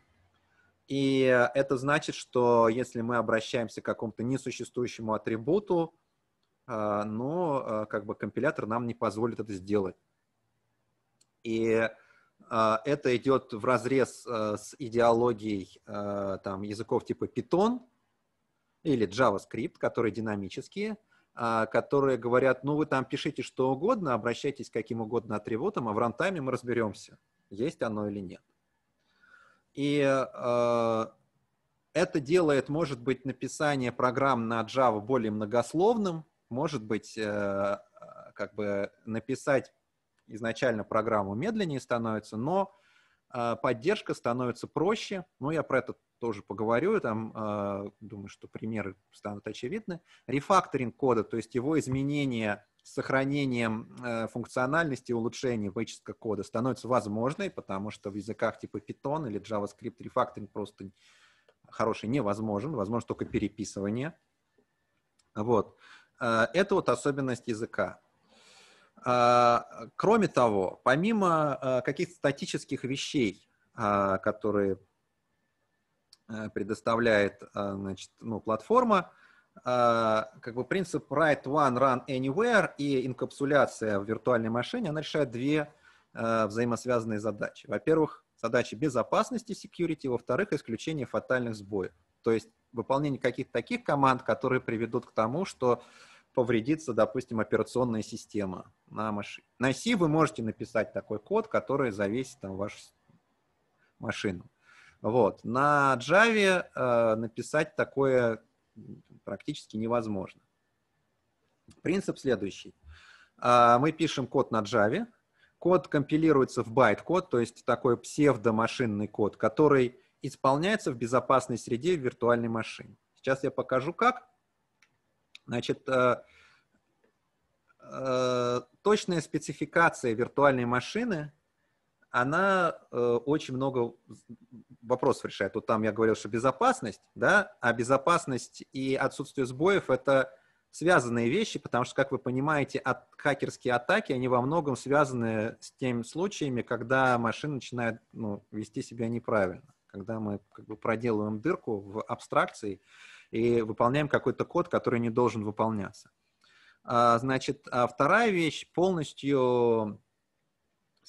и э, это значит, что если мы обращаемся к какому-то несуществующему атрибуту, а, но э, как бы компилятор нам не позволит это сделать. И а, это идет в разрез э, с идеологией там, языков типа Python или JavaScript, которые динамические – а, которые говорят, ну вы там пишите что угодно, обращайтесь к каким угодно атрибутам, а в рантайме мы разберемся, есть оно или нет. И э, это делает, может быть, написание программ на Java более многословным, может быть, э, как бы написать изначально программу медленнее становится, но э, поддержка становится проще. Ну, я про это тоже поговорю, там, э, думаю, что примеры станут очевидны. Рефакторинг кода, то есть его изменение с сохранением э, функциональности и улучшения вычистка кода становится возможной, потому что в языках типа Python или JavaScript рефакторинг просто хороший невозможен, возможно только переписывание. Вот. Э, это вот особенность языка. Э, кроме того, помимо э, каких-то статических вещей, которые Э, предоставляет э, значит, ну, платформа. Э, как бы принцип write one, run anywhere и инкапсуляция в виртуальной машине, она решает две взаимосвязанные задачи. Во-первых, задачи безопасности security, во-вторых, исключение фатальных сбоев. То есть выполнение каких-то таких команд, которые приведут к тому, что повредится, допустим, операционная система на машине. На C вы можете написать такой код, который зависит там вашу машину. Вот. На Java э, написать такое практически невозможно. Принцип следующий. Э, мы пишем код на Java. Код компилируется в байт-код, то есть такой псевдомашинный код, который исполняется в безопасной среде в виртуальной машине. Сейчас я покажу как. Значит, э, э, точная спецификация виртуальной машины она э, очень много вопросов решает. Вот там я говорил, что безопасность, да, а безопасность и отсутствие сбоев — это связанные вещи, потому что, как вы понимаете, от, хакерские атаки, они во многом связаны с теми случаями, когда машина начинает ну, вести себя неправильно, когда мы как бы проделываем дырку в абстракции и выполняем какой-то код, который не должен выполняться. А, значит, а вторая вещь полностью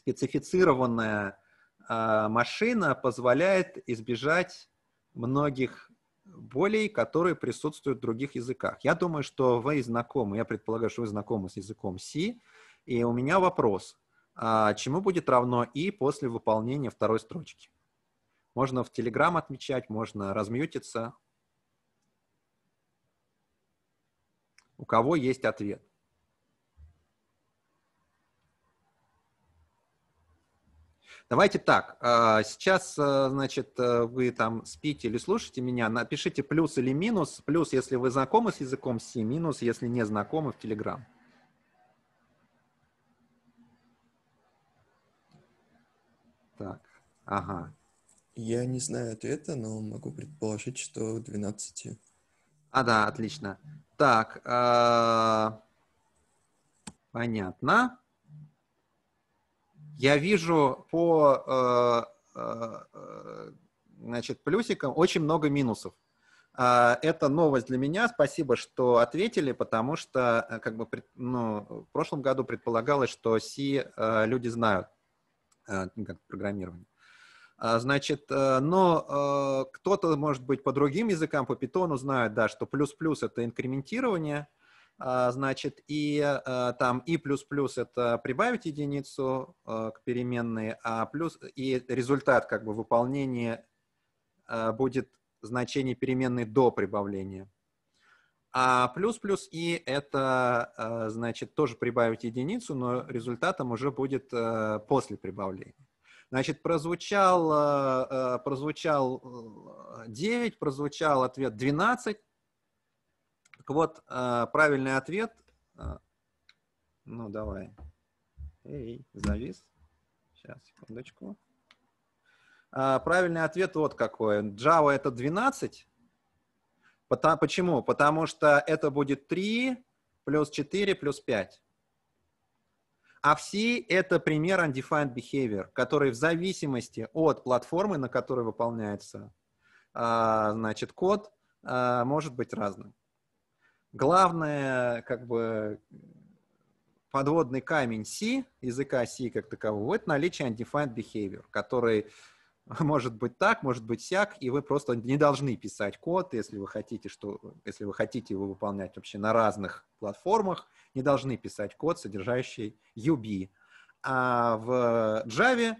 специфицированная а, машина позволяет избежать многих болей, которые присутствуют в других языках. Я думаю, что вы знакомы, я предполагаю, что вы знакомы с языком C, и у меня вопрос, а чему будет равно и после выполнения второй строчки? Можно в Telegram отмечать, можно размьютиться. У кого есть ответ? Давайте так, а, сейчас, а, значит, э, вы там спите или слушаете меня, напишите плюс или минус. Плюс, если вы знакомы с языком C, минус, если не знакомы, в Telegram. Так, ага. Я не знаю ответа, но могу предположить, что 12. А, да, отлично. Так, э понятно я вижу по э, э, э, значит, плюсикам очень много минусов. А, это новость для меня. Спасибо, что ответили, потому что как бы, ну, в прошлом году предполагалось, что C люди знают как программирование. А, значит, но кто-то, может быть, по другим языкам, по питону знает, да, что плюс-плюс — это инкрементирование — а, значит, и а, там и плюс плюс это прибавить единицу а, к переменной, а плюс и результат как бы выполнения будет значение переменной до прибавления. А плюс плюс и это значит тоже прибавить единицу, но результатом уже будет после прибавления. Значит, прозвучал, прозвучал 9, прозвучал ответ 12, так вот, а, правильный ответ... А, ну, давай. Эй, завис. Сейчас, секундочку. А, правильный ответ вот какой. Java это 12. Почему? Потому что это будет 3 плюс 4 плюс 5. А в C это пример undefined behavior, который в зависимости от платформы, на которой выполняется значит, код, может быть разным главное, как бы, подводный камень C, языка C как такового, это наличие undefined behavior, который может быть так, может быть сяк, и вы просто не должны писать код, если вы хотите, что, если вы хотите его выполнять вообще на разных платформах, не должны писать код, содержащий UB. А в Java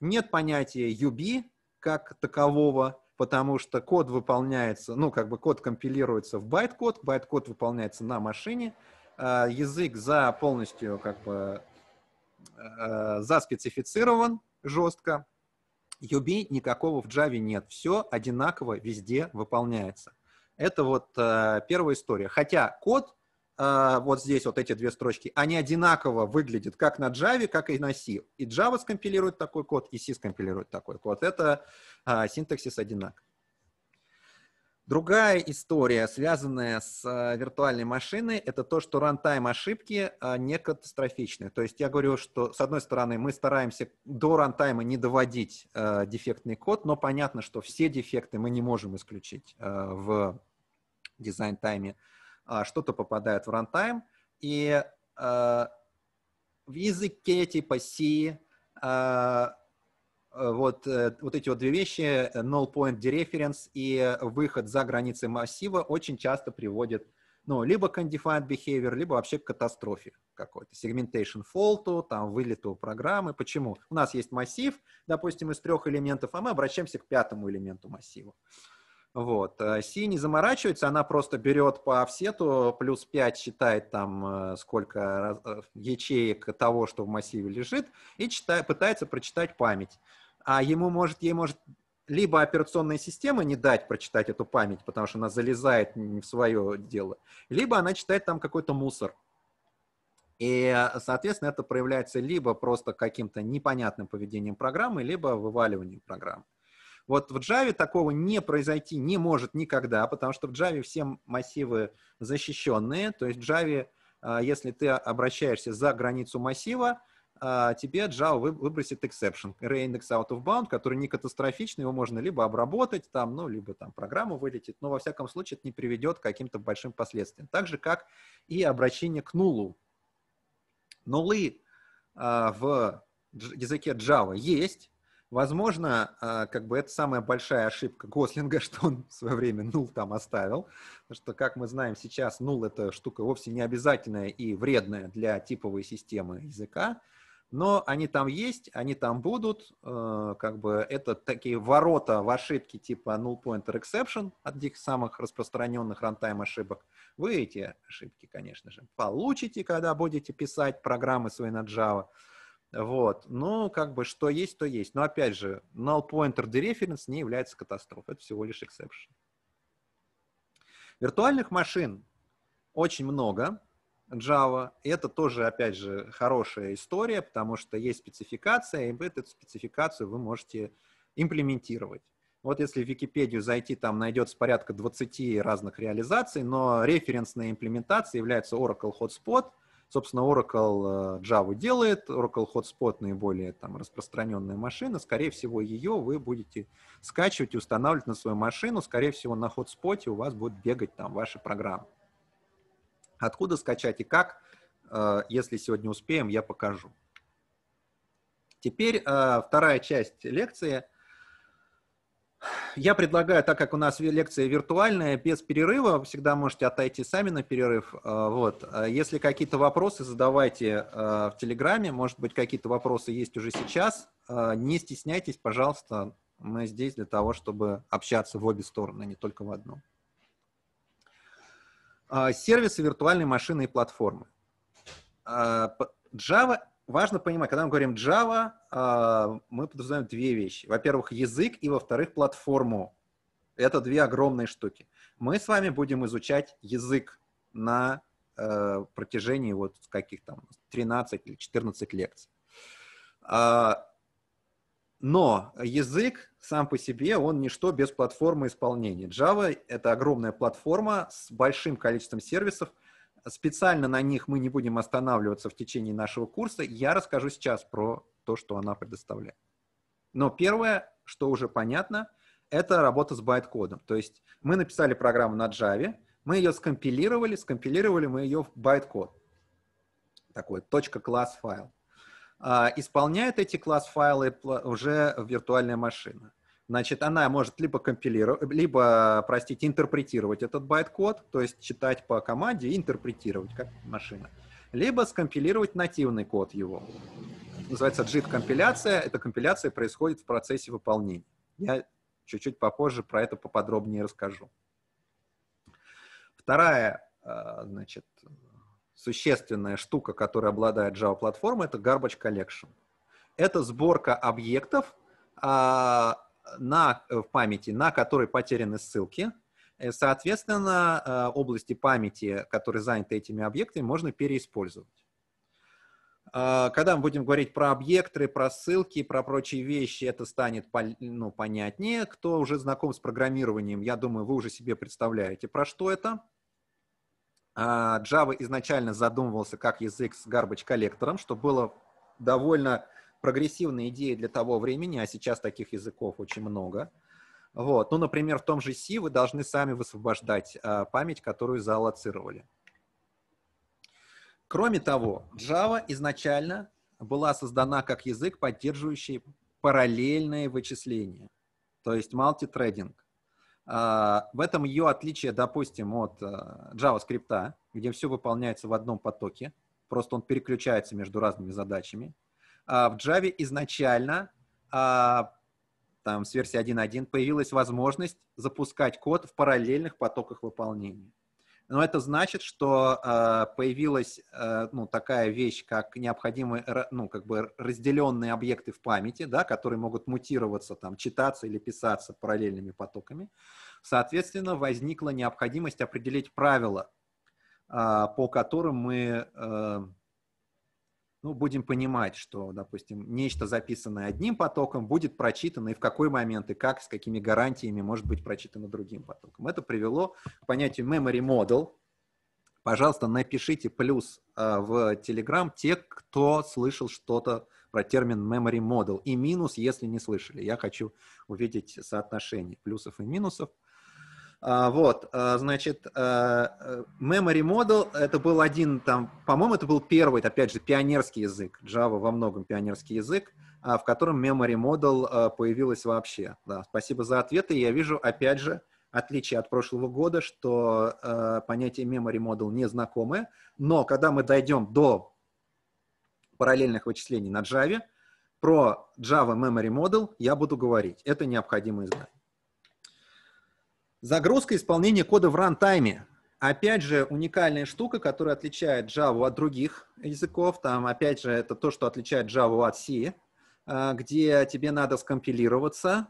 нет понятия UB как такового, потому что код выполняется, ну, как бы код компилируется в байт-код, байт-код выполняется на машине, э, язык за полностью, как бы, э, заспецифицирован жестко, UB никакого в Java нет, все одинаково везде выполняется. Это вот э, первая история. Хотя код а, вот здесь вот эти две строчки, они одинаково выглядят как на Java, как и на C. И Java скомпилирует такой код, и C скомпилирует такой код. Это а, синтаксис одинаков. Другая история, связанная с а, виртуальной машиной, это то, что рантайм ошибки а, не катастрофичны. То есть я говорю, что с одной стороны мы стараемся до рантайма не доводить а, дефектный код, но понятно, что все дефекты мы не можем исключить а, в дизайн-тайме. А, что-то попадает в рантайм, и э, в языке типа C а, э, вот, э, вот эти вот две вещи, null point dereference и выход за границы массива очень часто приводит ну, либо к undefined behavior, либо вообще к катастрофе какой-то, segmentation fault, там, вылету программы. Почему? У нас есть массив, допустим, из трех элементов, а мы обращаемся к пятому элементу массива. Вот. Э, Си не заморачивается, она просто берет по офсету, плюс 5 считает там э, сколько э, ячеек того, что в массиве лежит, и читает, пытается прочитать память. А ему может, ей может либо операционная система не дать прочитать эту память, потому что она залезает в свое дело, либо она читает там какой-то мусор. И, соответственно, это проявляется либо просто каким-то непонятным поведением программы, либо вываливанием программы. Вот в Java такого не произойти не может никогда, потому что в Java все массивы защищенные, то есть в Java, а, если ты обращаешься за границу массива, а, тебе Java выбросит exception, reindex out of bound, который не катастрофичный, его можно либо обработать, там, ну, либо там программа вылетит, но во всяком случае это не приведет к каким-то большим последствиям. Так же, как и обращение к нулу. Нулы а, в языке Java есть, Возможно, а, как бы это самая большая ошибка Гослинга, что он в свое время нул там оставил. Потому что, как мы знаем сейчас, нул — это штука вовсе не обязательная и вредная для типовой системы языка. Но они там есть, они там будут. Э, как бы это такие ворота в ошибки типа null pointer exception, одних самых распространенных рантайм ошибок. Вы эти ошибки, конечно же, получите, когда будете писать программы свои на Java. Вот. Ну, как бы, что есть, то есть. Но, опять же, null pointer dereference не является катастрофой. Это всего лишь exception. Виртуальных машин очень много. Java. это тоже, опять же, хорошая история, потому что есть спецификация, и вы эту спецификацию вы можете имплементировать. Вот если в Википедию зайти, там найдется порядка 20 разных реализаций, но референсная имплементация является Oracle Hotspot — Собственно, Oracle э, Java делает, Oracle Hotspot наиболее там, распространенная машина. Скорее всего, ее вы будете скачивать и устанавливать на свою машину. Скорее всего, на Hotspot у вас будут бегать там ваши программы. Откуда скачать и как, э, если сегодня успеем, я покажу. Теперь э, вторая часть лекции — я предлагаю, так как у нас лекция виртуальная, без перерыва, всегда можете отойти сами на перерыв. Э, вот. Э, если какие-то вопросы, задавайте э, в Телеграме. Может быть, какие-то вопросы есть уже сейчас. Не стесняйтесь, пожалуйста. Мы здесь для того, чтобы общаться в обе стороны, а не только в одну. Сервисы виртуальной машины и платформы. Java важно понимать, когда мы говорим Java, а, мы подразумеваем две вещи. Во-первых, язык и, во-вторых, платформу. Это две огромные штуки. Мы с вами будем изучать язык на э, протяжении вот каких там 13 или 14 лекций. А, но язык сам по себе, он ничто без платформы исполнения. Java — это огромная платформа с большим количеством сервисов — Специально на них мы не будем останавливаться в течение нашего курса. Я расскажу сейчас про то, что она предоставляет. Но первое, что уже понятно, это работа с байт-кодом. То есть мы написали программу на Java, мы ее скомпилировали, скомпилировали мы ее в байт-код. Такой .class файл. А, исполняет эти класс файлы уже виртуальная машина. Значит, она может либо компилировать, либо, простите, интерпретировать этот байт-код, то есть читать по команде и интерпретировать, как машина. Либо скомпилировать нативный код его. Называется JIT-компиляция. Эта компиляция происходит в процессе выполнения. Я чуть-чуть попозже про это поподробнее расскажу. Вторая, э, значит, существенная штука, которая обладает Java-платформа, это Garbage Collection. Это сборка объектов, а, на, э, в памяти, на которой потеряны ссылки. Э, соответственно, э, области памяти, которые заняты этими объектами, можно переиспользовать. Когда мы будем говорить про объекты, про ссылки, про прочие вещи, это станет ну, понятнее. Кто уже знаком с программированием, я думаю, вы уже себе представляете, про что это. Java изначально задумывался как язык с garbage коллектором, что было довольно прогрессивные идеи для того времени, а сейчас таких языков очень много. Вот. Ну, например, в том же C вы должны сами высвобождать а, память, которую зaalлоцировали. Кроме того, Java изначально была создана как язык, поддерживающий параллельные вычисления, то есть мультитрединг. А, в этом ее отличие, допустим, от э, JavaScript, где все выполняется в одном потоке, просто он переключается между разными задачами – а, в Java изначально а, там, с версии 1.1 появилась возможность запускать код в параллельных потоках выполнения. Но это значит, что э, появилась э, ну, такая вещь, как необходимые ну, как бы разделенные объекты в памяти, да, которые могут мутироваться, там, читаться или писаться параллельными потоками. Соответственно, возникла необходимость определить правила, э, по которым мы ну, будем понимать, что, допустим, нечто записанное одним потоком будет прочитано и в какой момент и как, с какими гарантиями может быть прочитано другим потоком. Это привело к понятию memory model. Пожалуйста, напишите плюс а, в Telegram те, кто слышал что-то про термин memory model и минус, если не слышали. Я хочу увидеть соотношение плюсов и минусов. А, вот, а, значит, а, memory model, это был один там, по-моему, это был первый, опять же, пионерский язык, Java во многом пионерский язык, в котором memory model появилась вообще. Да, спасибо за ответы. Я вижу, опять же, отличие от прошлого года, что понятие memory model не знакомое, но когда мы дойдем до параллельных вычислений на Java, про Java memory model я буду говорить. Это необходимо знать. Загрузка исполнения кода в рантайме. Опять же, уникальная штука, которая отличает Java от других языков. Там, опять же, это то, что отличает Java от C, а, где тебе надо скомпилироваться,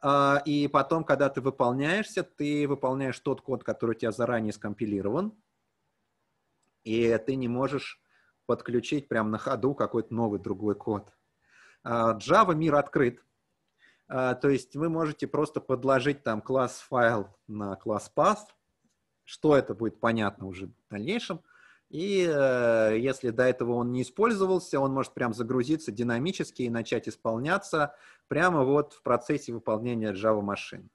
а, и потом, когда ты выполняешься, ты выполняешь тот код, который у тебя заранее скомпилирован, и ты не можешь подключить прямо на ходу какой-то новый другой код. А, Java мир открыт, а, то есть вы можете просто подложить там класс файл на класс path, что это будет понятно уже в дальнейшем. И э, если до этого он не использовался, он может прям загрузиться динамически и начать исполняться прямо вот в процессе выполнения Java машин.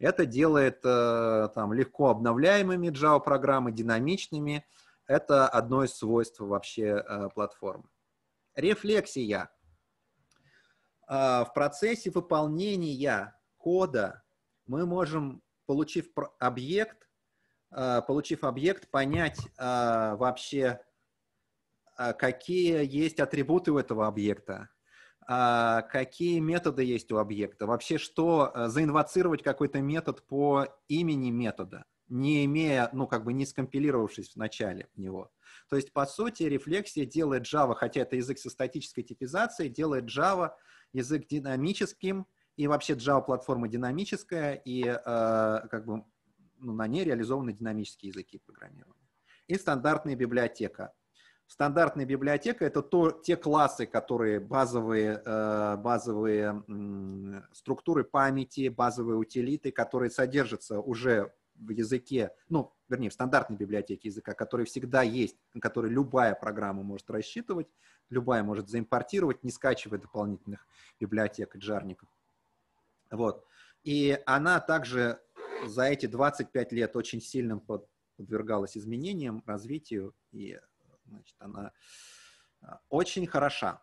Это делает э, там легко обновляемыми Java программы, динамичными. Это одно из свойств вообще э, платформы. Рефлексия. А, в процессе выполнения кода мы можем, получив объект, а, получив объект, понять а, вообще, какие есть атрибуты у этого объекта, какие методы есть у объекта, вообще что, заинвоцировать какой-то метод по имени метода, не имея, ну, как бы не скомпилировавшись в начале него. То есть, по сути, рефлексия делает Java, хотя это язык со статической типизацией, делает Java – язык динамическим, и вообще Java-платформа динамическая, и э, как бы ну, на ней реализованы динамические языки программирования. И стандартная библиотека. Стандартная библиотека — это то, те классы, которые базовые, э, базовые э, структуры памяти, базовые утилиты, которые содержатся уже в языке, ну, вернее, в стандартной библиотеке языка, который всегда есть, на который любая программа может рассчитывать, любая может заимпортировать, не скачивая дополнительных библиотек и джарников. Вот. И она также за эти 25 лет очень сильно подвергалась изменениям, развитию, и значит, она а, очень хороша.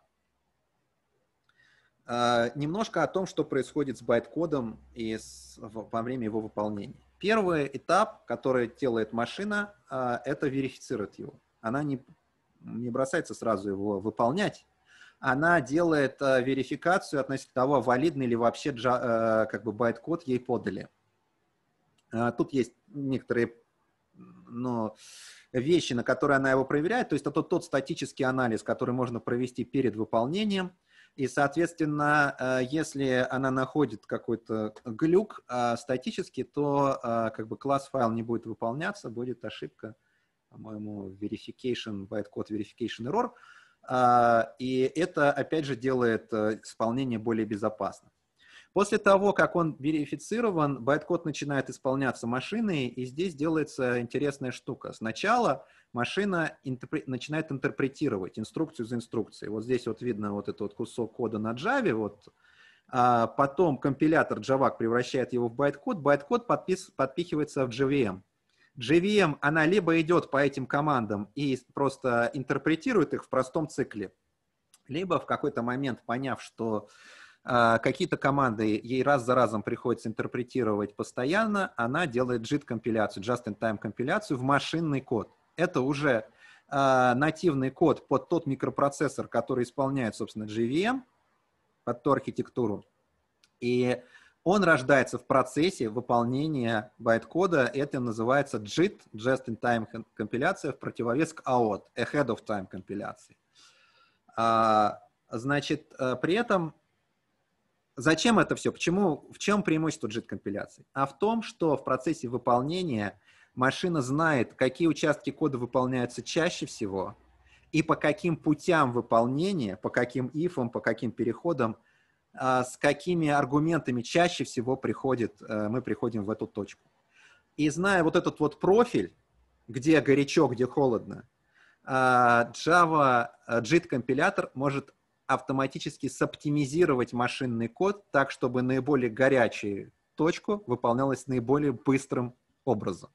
А, немножко о том, что происходит с байткодом и с, во время его выполнения. Первый этап, который делает машина, а, это верифицирует его. Она не, не бросается сразу его выполнять, она делает а, верификацию относительно того, валидный ли вообще как бы байткод ей подали. Тут есть некоторые ну, вещи, на которые она его проверяет, то есть это тот статический анализ, который можно провести перед выполнением – и, соответственно, э, если она находит какой-то глюк э, статически, то э, как бы класс файл не будет выполняться, будет ошибка, по-моему, verification, white code verification error. И это, опять же, делает исполнение более безопасным. После того, как он верифицирован, байткод начинает исполняться машиной, и здесь делается интересная штука. Сначала машина интерпре- начинает интерпретировать инструкцию за инструкцией. Вот здесь вот видно вот этот вот кусок кода на Java, вот, а потом компилятор Java превращает его в байткод, байткод подпис- подпихивается в JVM. JVM, она либо идет по этим командам и просто интерпретирует их в простом цикле, либо в какой-то момент, поняв, что э, какие-то команды ей раз за разом приходится интерпретировать постоянно, она делает JIT-компиляцию, just-in-time компиляцию в машинный код это уже э, нативный код под тот микропроцессор, который исполняет, собственно, JVM, под ту архитектуру. И он рождается в процессе выполнения байткода. Это называется JIT, Just-in-Time компиляция, в противовес к AOT, Ahead of Time компиляции. А, значит, э, при этом зачем это все? Почему, в чем преимущество JIT компиляции? А в том, что в процессе выполнения машина знает, какие участки кода выполняются чаще всего и по каким путям выполнения, по каким ифам, по каким переходам, а, с какими аргументами чаще всего приходит, э, мы приходим в эту точку. И зная вот этот вот профиль, где горячо, где холодно, а, Java э, JIT-компилятор может автоматически соптимизировать машинный код так, чтобы наиболее горячую точку выполнялась наиболее быстрым образом.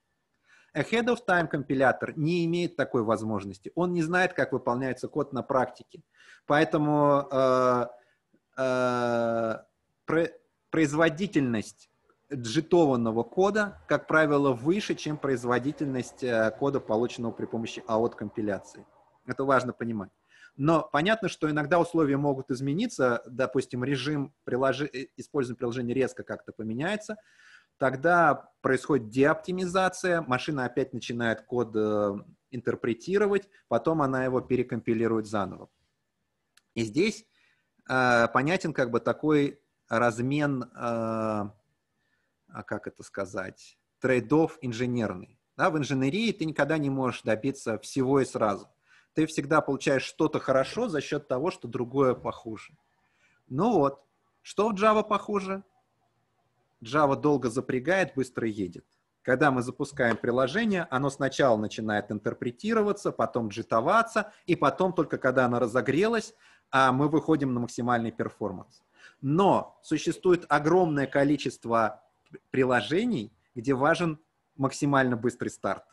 Ahead of time компилятор не имеет такой возможности. Он не знает, как выполняется код на практике. Поэтому э, э, про, производительность джитованного кода, как правило, выше, чем производительность э, кода, полученного при помощи аот компиляции. Это важно понимать. Но понятно, что иногда условия могут измениться, допустим, режим прилож... Э, использования приложения резко как-то поменяется, тогда происходит деоптимизация, машина опять начинает код э, интерпретировать, потом она его перекомпилирует заново. И здесь э, понятен как бы такой размен, э, а как это сказать, трейдов инженерный. Да, в инженерии ты никогда не можешь добиться всего и сразу. Ты всегда получаешь что-то хорошо за счет того, что другое похуже. Ну вот, что в Java похуже? Java долго запрягает, быстро едет. Когда мы запускаем приложение, оно сначала начинает интерпретироваться, потом джитоваться, и потом только когда оно разогрелось, а мы выходим на максимальный перформанс. Но существует огромное количество приложений, где важен максимально быстрый старт.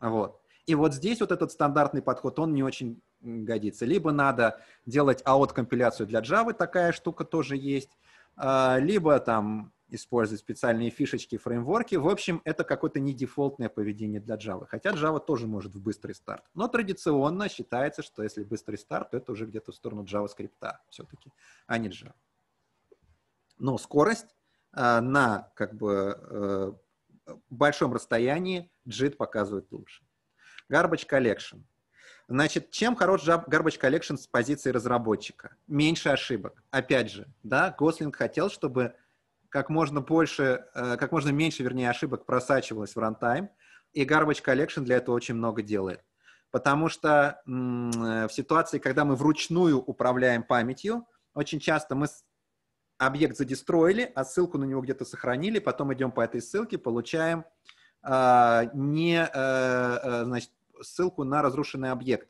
Вот. И вот здесь вот этот стандартный подход, он не очень годится. Либо надо делать аут-компиляцию для Java, такая штука тоже есть, а, либо там использовать специальные фишечки, фреймворки. В общем, это какое-то не дефолтное поведение для Java. Хотя Java тоже может в быстрый старт. Но традиционно считается, что если быстрый старт, то это уже где-то в сторону JavaScript все-таки, а не Java. Но скорость э, на как бы э, большом расстоянии JIT показывает лучше. Garbage Collection. Значит, чем хорош Garbage Collection с позиции разработчика? Меньше ошибок. Опять же, да, Гослинг хотел, чтобы как можно больше, э, как можно меньше, вернее, ошибок просачивалось в рантайм, и Garbage Collection для этого очень много делает. Потому что э, в ситуации, когда мы вручную управляем памятью, очень часто мы объект задестроили, а ссылку на него где-то сохранили, потом идем по этой ссылке, получаем а, э, не, э, значит, ссылку на разрушенный объект.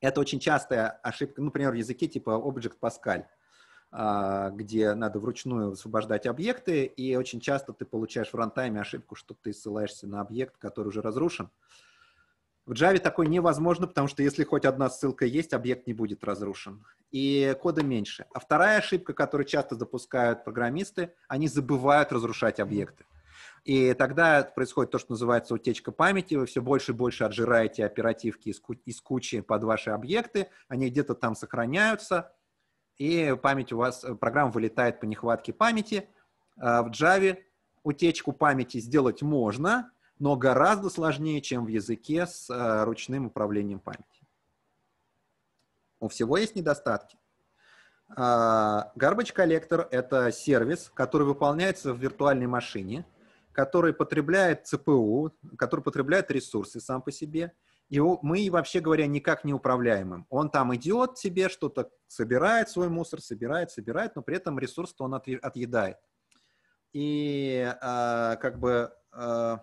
Это очень частая ошибка, ну, например, в языке типа Object Pascal. А, где надо вручную освобождать объекты, и очень часто ты получаешь в рантайме ошибку, что ты ссылаешься на объект, который уже разрушен. В Java такое невозможно, потому что если хоть одна ссылка есть, объект не будет разрушен. И кода меньше. А вторая ошибка, которую часто запускают программисты, они забывают разрушать объекты. И тогда происходит то, что называется утечка памяти. Вы все больше и больше отжираете оперативки из кучи под ваши объекты. Они где-то там сохраняются, и память у вас, э, программа вылетает по нехватке памяти. А, в Java утечку памяти сделать можно, но гораздо сложнее, чем в языке с э, ручным управлением памяти. У всего есть недостатки. А, garbage Collector — это сервис, который выполняется в виртуальной машине, который потребляет ЦПУ, который потребляет ресурсы сам по себе — и мы, вообще говоря, никак не управляем им. Он там идет себе что-то собирает свой мусор, собирает, собирает, но при этом ресурс-то он отъедает. И э, как бы э,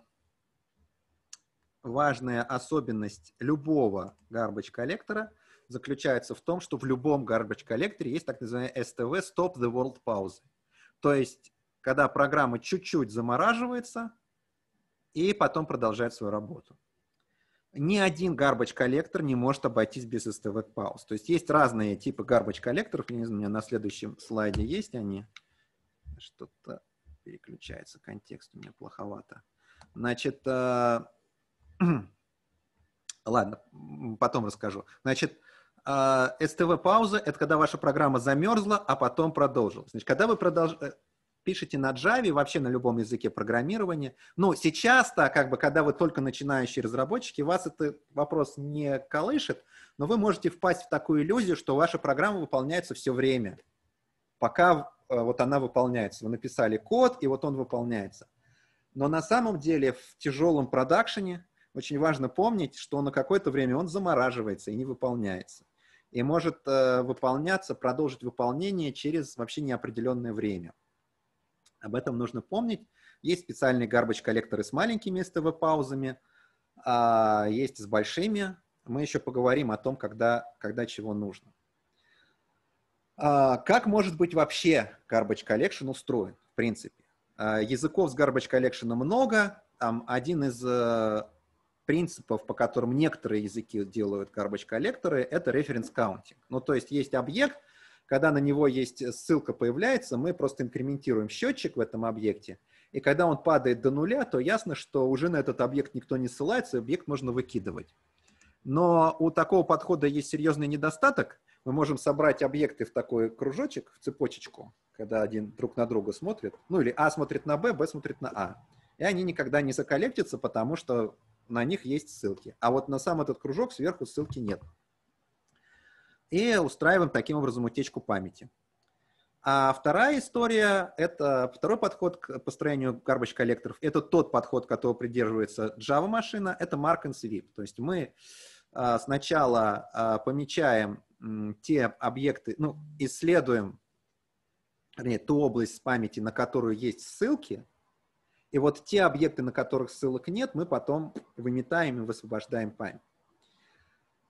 важная особенность любого garbage коллектора заключается в том, что в любом garbage коллекторе есть так называемый STV Stop the World Pause. То есть, когда программа чуть-чуть замораживается и потом продолжает свою работу ни один garbage коллектор не может обойтись без STV пауз. То есть есть разные типы garbage коллекторов. Не знаю, у меня на следующем слайде есть они. Что-то переключается, контекст у меня плоховато. Значит, э, ладно, потом расскажу. Значит, э, STV пауза – это когда ваша программа замерзла, а потом продолжилась. Значит, когда вы продолж... Э, пишете на Java, вообще на любом языке программирования. Но сейчас-то, как бы, когда вы только начинающие разработчики, вас этот вопрос не колышет, но вы можете впасть в такую иллюзию, что ваша программа выполняется все время, пока э, вот она выполняется. Вы написали код, и вот он выполняется. Но на самом деле в тяжелом продакшене очень важно помнить, что на какое-то время он замораживается и не выполняется. И может э, выполняться, продолжить выполнение через вообще неопределенное время. Об этом нужно помнить. Есть специальные garbage коллекторы с маленькими ств паузами а есть с большими. Мы еще поговорим о том, когда, когда чего нужно. А как может быть вообще garbage collection устроен, в принципе? А, языков с garbage collection много. Там один из э, принципов, по которым некоторые языки делают garbage коллекторы, это reference counting. Ну, то есть есть объект, когда на него есть э, ссылка появляется, мы просто инкрементируем счетчик в этом объекте, и когда он падает до нуля, то ясно, что уже на этот объект никто не ссылается, объект можно выкидывать. Но у такого подхода есть серьезный недостаток. Мы можем собрать объекты в такой кружочек, в цепочечку, когда один друг на друга смотрит. Ну или А смотрит на Б, Б смотрит на А. И они никогда не заколлектятся, потому что на них есть ссылки. А вот на сам этот кружок сверху ссылки нет и устраиваем таким образом утечку памяти. А вторая история, это второй подход к построению garbage коллекторов, это тот подход, который придерживается Java машина, это mark and sweep. То есть мы а, сначала а, помечаем те объекты, ну, исследуем, вернее, ту область памяти, на которую есть ссылки, и вот те объекты, на которых ссылок нет, мы потом выметаем и высвобождаем память.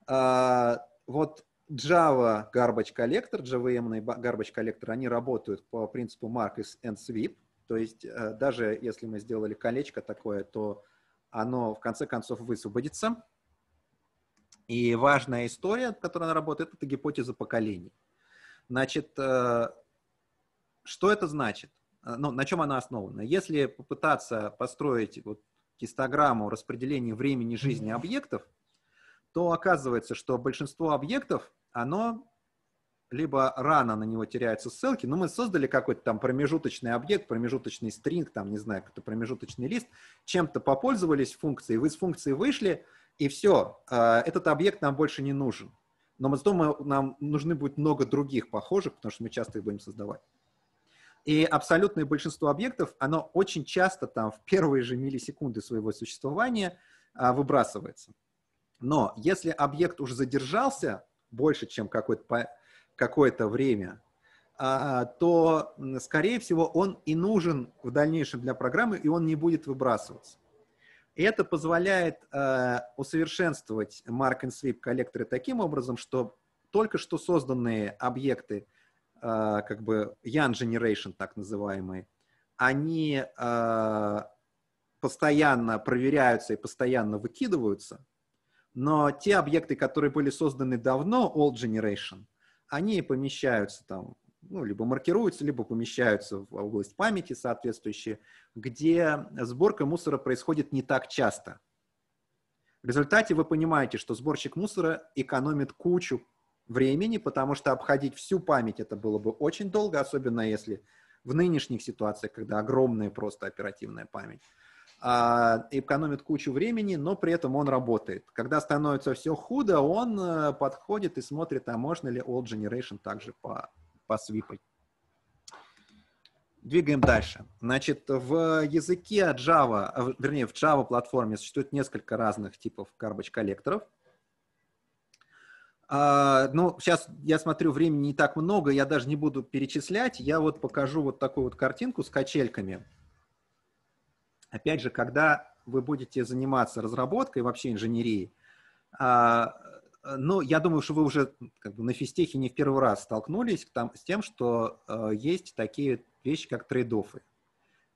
А, вот Java Garbage Collector, JVM Garbage Collector, они работают по принципу Mark and Sweep. То есть э, даже если мы сделали колечко такое, то оно в конце концов высвободится. И важная история, которая она работает, это гипотеза поколений. Значит, э, что это значит? Э, ну, на чем она основана? Если попытаться построить вот кистограмму распределения времени жизни объектов, то оказывается, что большинство объектов, оно либо рано на него теряются ссылки, но ну, мы создали какой-то там промежуточный объект, промежуточный стринг, там, не знаю, какой-то промежуточный лист, чем-то попользовались функцией, вы из функции вышли, и все, а, этот объект нам больше не нужен. Но зато мы, нам нужны будет много других похожих, потому что мы часто их будем создавать. И абсолютное большинство объектов, оно очень часто там в первые же миллисекунды своего существования а, выбрасывается. Но если объект уже задержался больше, чем какое-то какое то время, то, скорее всего, он и нужен в дальнейшем для программы, и он не будет выбрасываться. И это позволяет э, усовершенствовать Mark and Sweep коллекторы таким образом, что только что созданные объекты, э, как бы Young Generation так называемые, они э, постоянно проверяются и постоянно выкидываются – но те объекты, которые были созданы давно, old generation, они помещаются там, ну, либо маркируются, либо помещаются в область памяти соответствующие, где сборка мусора происходит не так часто. В результате вы понимаете, что сборщик мусора экономит кучу времени, потому что обходить всю память это было бы очень долго, особенно если в нынешних ситуациях, когда огромная просто оперативная память. А, экономит кучу времени, но при этом он работает. Когда становится все худо, он э, подходит и смотрит, а можно ли Old Generation также по, посвипать. Двигаем дальше. Значит, в языке Java, э, вернее, в Java платформе существует несколько разных типов garbage коллекторов. А, ну, сейчас я смотрю, времени не так много, я даже не буду перечислять. Я вот покажу вот такую вот картинку с качельками. Опять же, когда вы будете заниматься разработкой вообще инженерии, а, ну, я думаю, что вы уже как бы, на физтехе не в первый раз столкнулись там, с тем, что э, есть такие вещи, как трейдофы.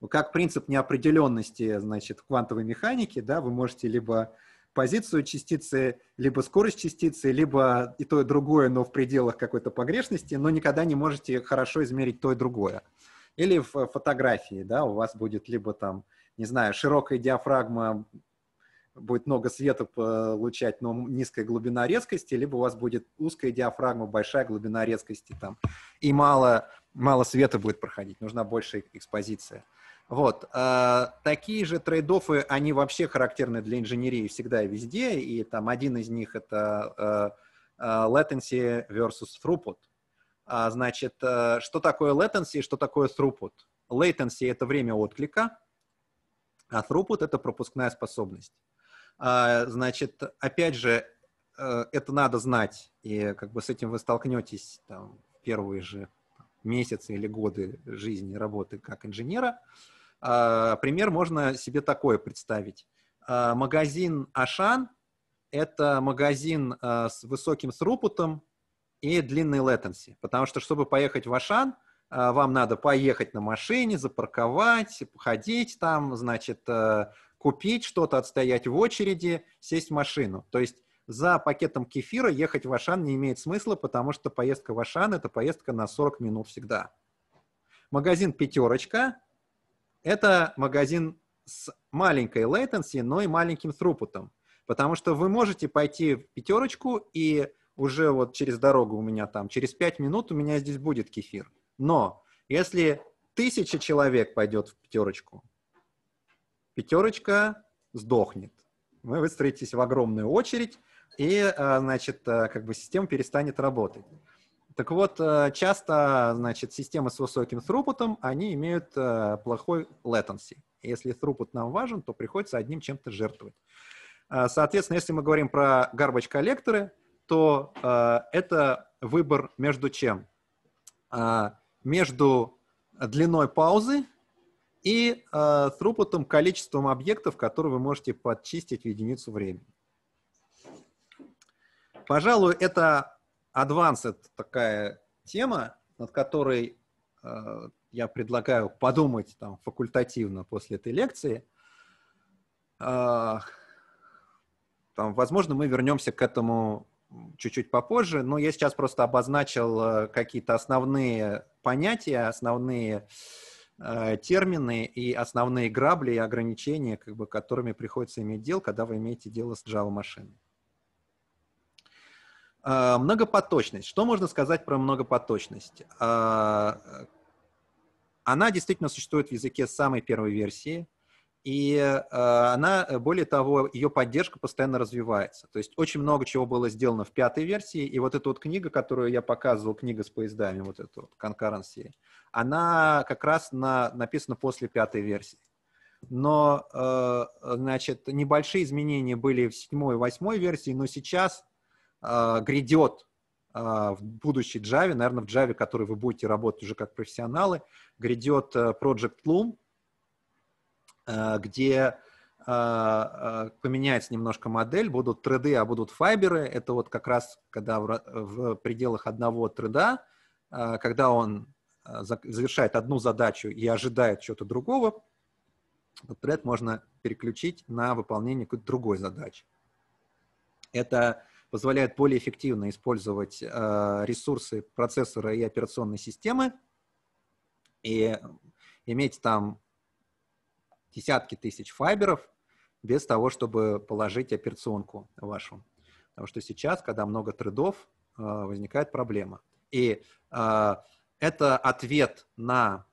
Ну, как принцип неопределенности, значит, в квантовой механике, да, вы можете либо позицию частицы, либо скорость частицы, либо и то, и другое, но в пределах какой-то погрешности, но никогда не можете хорошо измерить то и другое. Или в фотографии, да, у вас будет либо там не знаю, широкая диафрагма будет много света получать, но низкая глубина резкости, либо у вас будет узкая диафрагма, большая глубина резкости там, и мало, мало света будет проходить, нужна большая экспозиция. Вот. Э, такие же трейд они вообще характерны для инженерии всегда и везде, и там один из них это э, э, latency versus throughput. А, значит, что такое latency, что такое throughput? Latency — это время отклика, а throughput — это пропускная способность. А, значит, опять же, э, это надо знать, и как бы с этим вы столкнетесь там, первые же месяцы или годы жизни работы как инженера. А, пример можно себе такое представить. А, магазин Ашан — это магазин э, с высоким срупутом и длинной latency, потому что, чтобы поехать в Ашан — а, вам надо поехать на машине, запарковать, походить там, значит, э, купить что-то, отстоять в очереди, сесть в машину. То есть за пакетом кефира ехать в Ашан не имеет смысла, потому что поездка в Ашан – это поездка на 40 минут всегда. Магазин «Пятерочка» – это магазин с маленькой latency, но и маленьким трупутом. Потому что вы можете пойти в «Пятерочку» и уже вот через дорогу у меня там, через 5 минут у меня здесь будет кефир – но если тысяча человек пойдет в пятерочку, пятерочка сдохнет. Вы выстроитесь в огромную очередь, и, а, значит, а, как бы система перестанет работать. Так вот, а, часто, значит, системы с высоким throughput, они имеют плохой latency. Если throughput нам важен, то приходится одним чем-то жертвовать. Соответственно, если мы говорим про garbage коллекторы, то это выбор между чем? между длиной паузы и э, throughput количеством объектов, которые вы можете подчистить в единицу времени. Пожалуй, это advanced такая тема, над которой э, я предлагаю подумать там факультативно после этой лекции. Э, там, возможно, мы вернемся к этому чуть-чуть попозже, но я сейчас просто обозначил э, какие-то основные понятия, основные э, термины и основные грабли и ограничения, как бы, которыми приходится иметь дело, когда вы имеете дело с Java-машиной. Э, многопоточность. Что можно сказать про многопоточность? Э, она действительно существует в языке самой первой версии – и э, она, э, более того, ее поддержка постоянно развивается. То есть очень много чего было сделано в пятой версии. И вот эта вот книга, которую я показывал, книга с поездами, вот эта вот Concurrency, она как раз на, написана после пятой версии. Но, э, значит, небольшие изменения были в седьмой и восьмой версии, но сейчас э, грядет э, в будущей Java, наверное, в Java, который вы будете работать уже как профессионалы, грядет э, Project Loom, Э, где э, э, поменяется немножко модель, будут треды, а будут файберы. Это вот как раз, когда в, в пределах одного треда, когда он завершает одну задачу и ожидает чего-то другого, тред можно переключить на выполнение какой-то другой задачи. Это позволяет более эффективно использовать ресурсы процессора и операционной системы и иметь там десятки тысяч файберов без того, чтобы положить операционку вашу. Потому что сейчас, когда много трендов, э, возникает проблема. И э, это ответ на,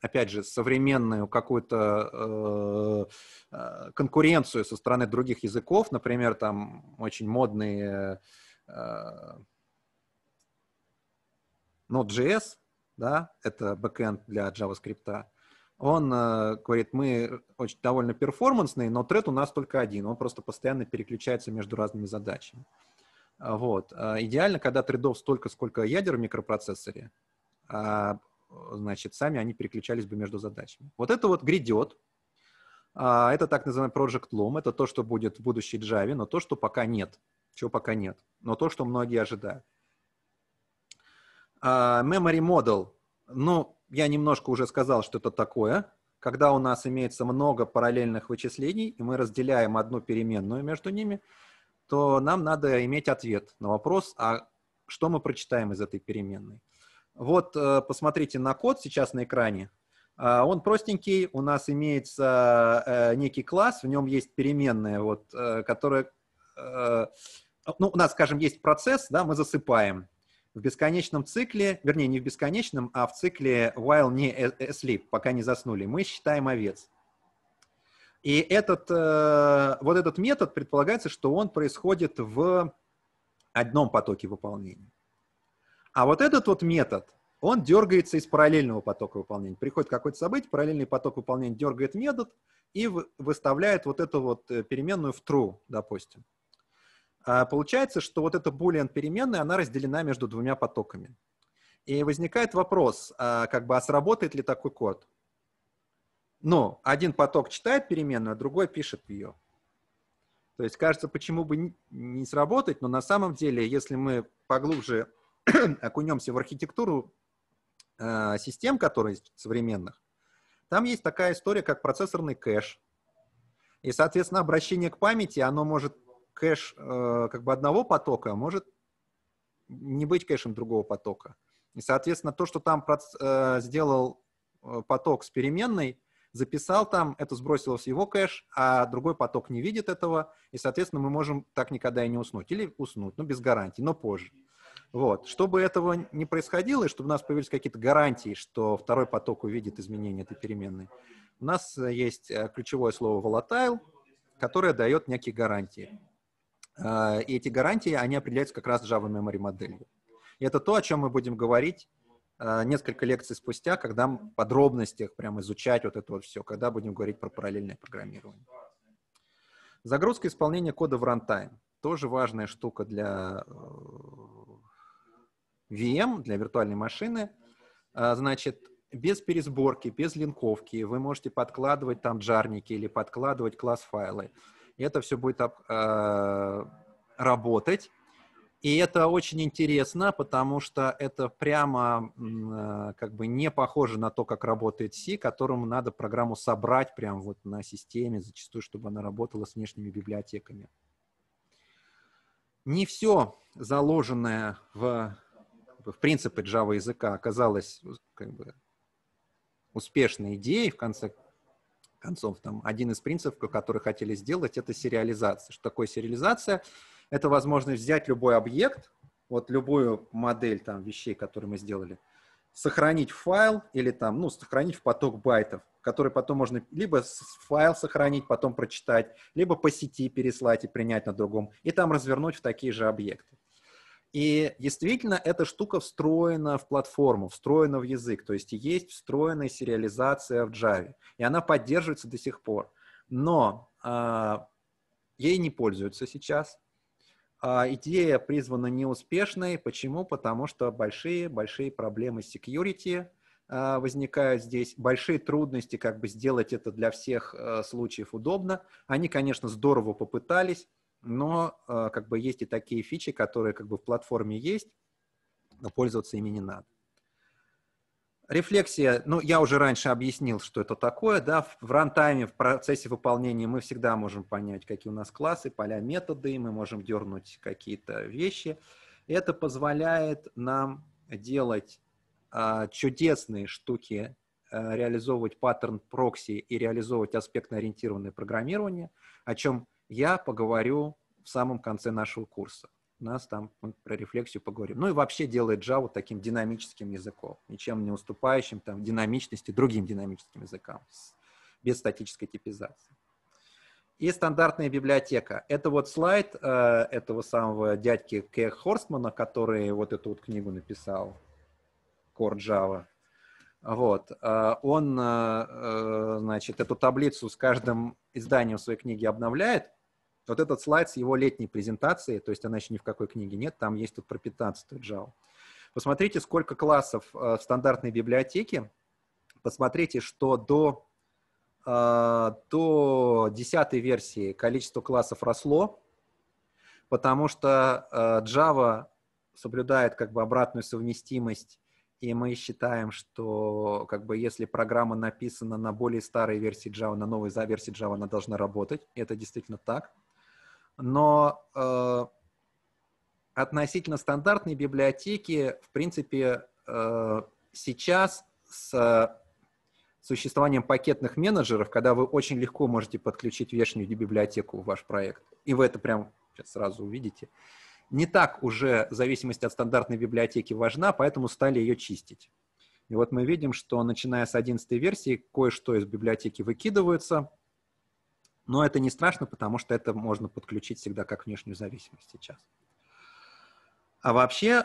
опять же, современную какую-то э, конкуренцию со стороны других языков. Например, там очень модные Node.js, да, это бэкэнд для JavaScript, он э, говорит, мы очень довольно перформансные, но тред у нас только один, он просто постоянно переключается между разными задачами. А, вот. А, идеально, когда тредов столько, сколько ядер в микропроцессоре, а, значит, сами они переключались бы между задачами. Вот это вот грядет. А, это так называемый Project Loom. Это то, что будет в будущей Java, но то, что пока нет. Чего пока нет. Но то, что многие ожидают. А, memory Model ну, я немножко уже сказал, что это такое. Когда у нас имеется много параллельных вычислений, и мы разделяем одну переменную между ними, то нам надо иметь ответ на вопрос, а что мы прочитаем из этой переменной. Вот э, посмотрите на код сейчас на экране. А, он простенький, у нас имеется э, некий класс, в нем есть переменная, вот, э, которая, ну, у нас, скажем, есть процесс, да, мы засыпаем в бесконечном цикле, вернее, не в бесконечном, а в цикле while не э, э, asleep, пока не заснули, мы считаем овец. И этот, э, вот этот метод предполагается, что он происходит в одном потоке выполнения. А вот этот вот метод, он дергается из параллельного потока выполнения. Приходит какое-то событие, параллельный поток выполнения дергает метод и выставляет вот эту вот переменную в true, допустим. А получается, что вот эта boolean переменная, она разделена между двумя потоками. И возникает вопрос, а как бы, а сработает ли такой код? Ну, один поток читает переменную, а другой пишет ее. То есть кажется, почему бы не сработать, но на самом деле, если мы поглубже окунемся в архитектуру э, систем, которые современных, там есть такая история, как процессорный кэш. И, соответственно, обращение к памяти, оно может кэш э, как бы одного потока а может не быть кэшем другого потока. И, соответственно, то, что там проц, э, сделал э, поток с переменной, записал там, это сбросилось в его кэш, а другой поток не видит этого, и, соответственно, мы можем так никогда и не уснуть. Или уснуть, ну, без гарантии, но позже. Вот. Чтобы этого не происходило, и чтобы у нас появились какие-то гарантии, что второй поток увидит изменения этой переменной, у нас э, есть э, ключевое слово volatile, которое дает некие гарантии. Э, и эти гарантии, они определяются как раз Java Memory моделью. И это то, о чем мы будем говорить э, несколько лекций спустя, когда в подробностях прям изучать вот это вот все, когда будем говорить про параллельное программирование. Загрузка и исполнение кода в runtime Тоже важная штука для э, VM, для виртуальной машины. Значит, без пересборки, без линковки вы можете подкладывать там джарники или подкладывать класс-файлы. файлы и это все будет э, работать. И это очень интересно, потому что это прямо э, как бы не похоже на то, как работает C, которому надо программу собрать прямо вот на системе, зачастую, чтобы она работала с внешними библиотеками. Не все заложенное в, в принципе Java языка оказалось как бы, успешной идеей, в конце концов. Там один из принципов, который хотели сделать, это сериализация. Что такое сериализация? Это возможность взять любой объект, вот любую модель там вещей, которые мы сделали, сохранить файл или там, ну, сохранить в поток байтов, который потом можно либо файл сохранить, потом прочитать, либо по сети переслать и принять на другом, и там развернуть в такие же объекты. И действительно, эта штука встроена в платформу, встроена в язык, то есть есть встроенная сериализация в Java, и она поддерживается до сих пор. Но э, ей не пользуются сейчас. Э, идея призвана неуспешной. Почему? Потому что большие-большие проблемы с security э, возникают здесь, большие трудности, как бы сделать это для всех э, случаев удобно. Они, конечно, здорово попытались, но э, как бы есть и такие фичи, которые как бы в платформе есть, но пользоваться ими не надо. Рефлексия, ну, я уже раньше объяснил, что это такое, да, в, в рантайме, в процессе выполнения мы всегда можем понять, какие у нас классы, поля, методы, мы можем дернуть какие-то вещи. Это позволяет нам делать а, чудесные штуки, а, реализовывать паттерн прокси и реализовывать аспектно-ориентированное программирование, о чем я поговорю в самом конце нашего курса. У нас там мы про рефлексию поговорим. Ну и вообще делает Java таким динамическим языком, ничем не уступающим там динамичности другим динамическим языкам, без статической типизации. И стандартная библиотека. Это вот слайд э, этого самого дядьки К. Хорстмана, который вот эту вот книгу написал, Core Java. Вот. Э, он, э, э, значит, эту таблицу с каждым изданием своей книги обновляет, вот этот слайд с его летней презентацией, то есть она еще ни в какой книге нет, там есть тут про 15 Java. Посмотрите, сколько классов э, в стандартной библиотеке. Посмотрите, что до, э, до 10 версии количество классов росло, потому что э, Java соблюдает как бы обратную совместимость и мы считаем, что как бы если программа написана на более старой версии Java, на новой за версии Java, она должна работать. И это действительно так но э, относительно стандартной библиотеки, в принципе, э, сейчас с существованием пакетных менеджеров, когда вы очень легко можете подключить внешнюю библиотеку в ваш проект, и вы это прям сейчас сразу увидите, не так уже зависимость от стандартной библиотеки важна, поэтому стали ее чистить. И вот мы видим, что начиная с 11 версии кое-что из библиотеки выкидывается, но это не страшно, потому что это можно подключить всегда как внешнюю зависимость сейчас. А вообще э,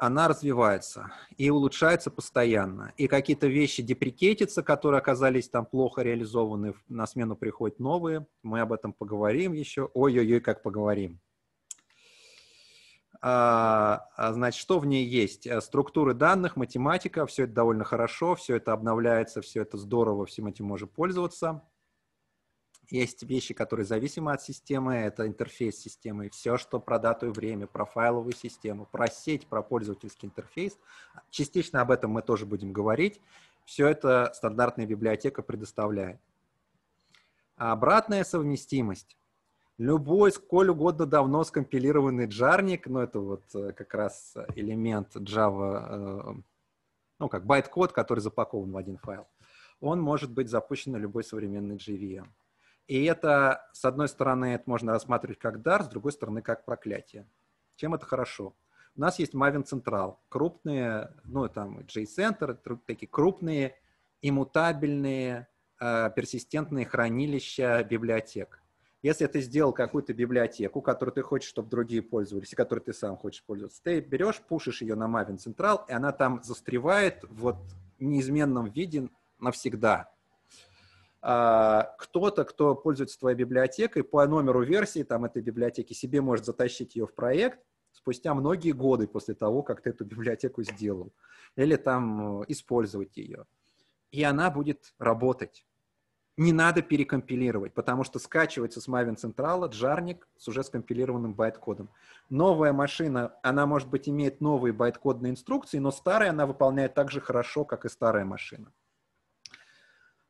она развивается и улучшается постоянно. И какие-то вещи деприкетятся, которые оказались там плохо реализованы, на смену приходят новые. Мы об этом поговорим еще. Ой-ой-ой, как поговорим. А, а, значит, что в ней есть? Э, структуры данных, математика, все это довольно хорошо, все это обновляется, все это здорово, всем этим можно пользоваться. Есть вещи, которые зависимы от системы, это интерфейс системы, все, что про дату и время, про файловую систему, про сеть, про пользовательский интерфейс. Частично об этом мы тоже будем говорить. Все это стандартная библиотека предоставляет. А обратная совместимость. Любой сколь угодно давно скомпилированный джарник, ну это вот э, как раз элемент Java, э, ну как байт-код, который запакован в один файл, он может быть запущен на любой современный JVM. И это, с одной стороны, это можно рассматривать как дар, с другой стороны, как проклятие. Чем это хорошо? У нас есть Maven Central, крупные, ну, там, J-Center, такие крупные, иммутабельные, э, персистентные хранилища библиотек. Если ты сделал какую-то библиотеку, которую ты хочешь, чтобы другие пользовались, и которую ты сам хочешь пользоваться, ты берешь, пушишь ее на Maven Central, и она там застревает вот в неизменном виде навсегда – а, кто-то, кто пользуется твоей библиотекой, по номеру версии там, этой библиотеки себе может затащить ее в проект спустя многие годы после того, как ты эту библиотеку сделал, или там э, использовать ее. И она будет работать. Не надо перекомпилировать, потому что скачивается с Maven Central джарник с уже скомпилированным байткодом. Новая машина, она, может быть, имеет новые байткодные инструкции, но старая она выполняет так же хорошо, как и старая машина.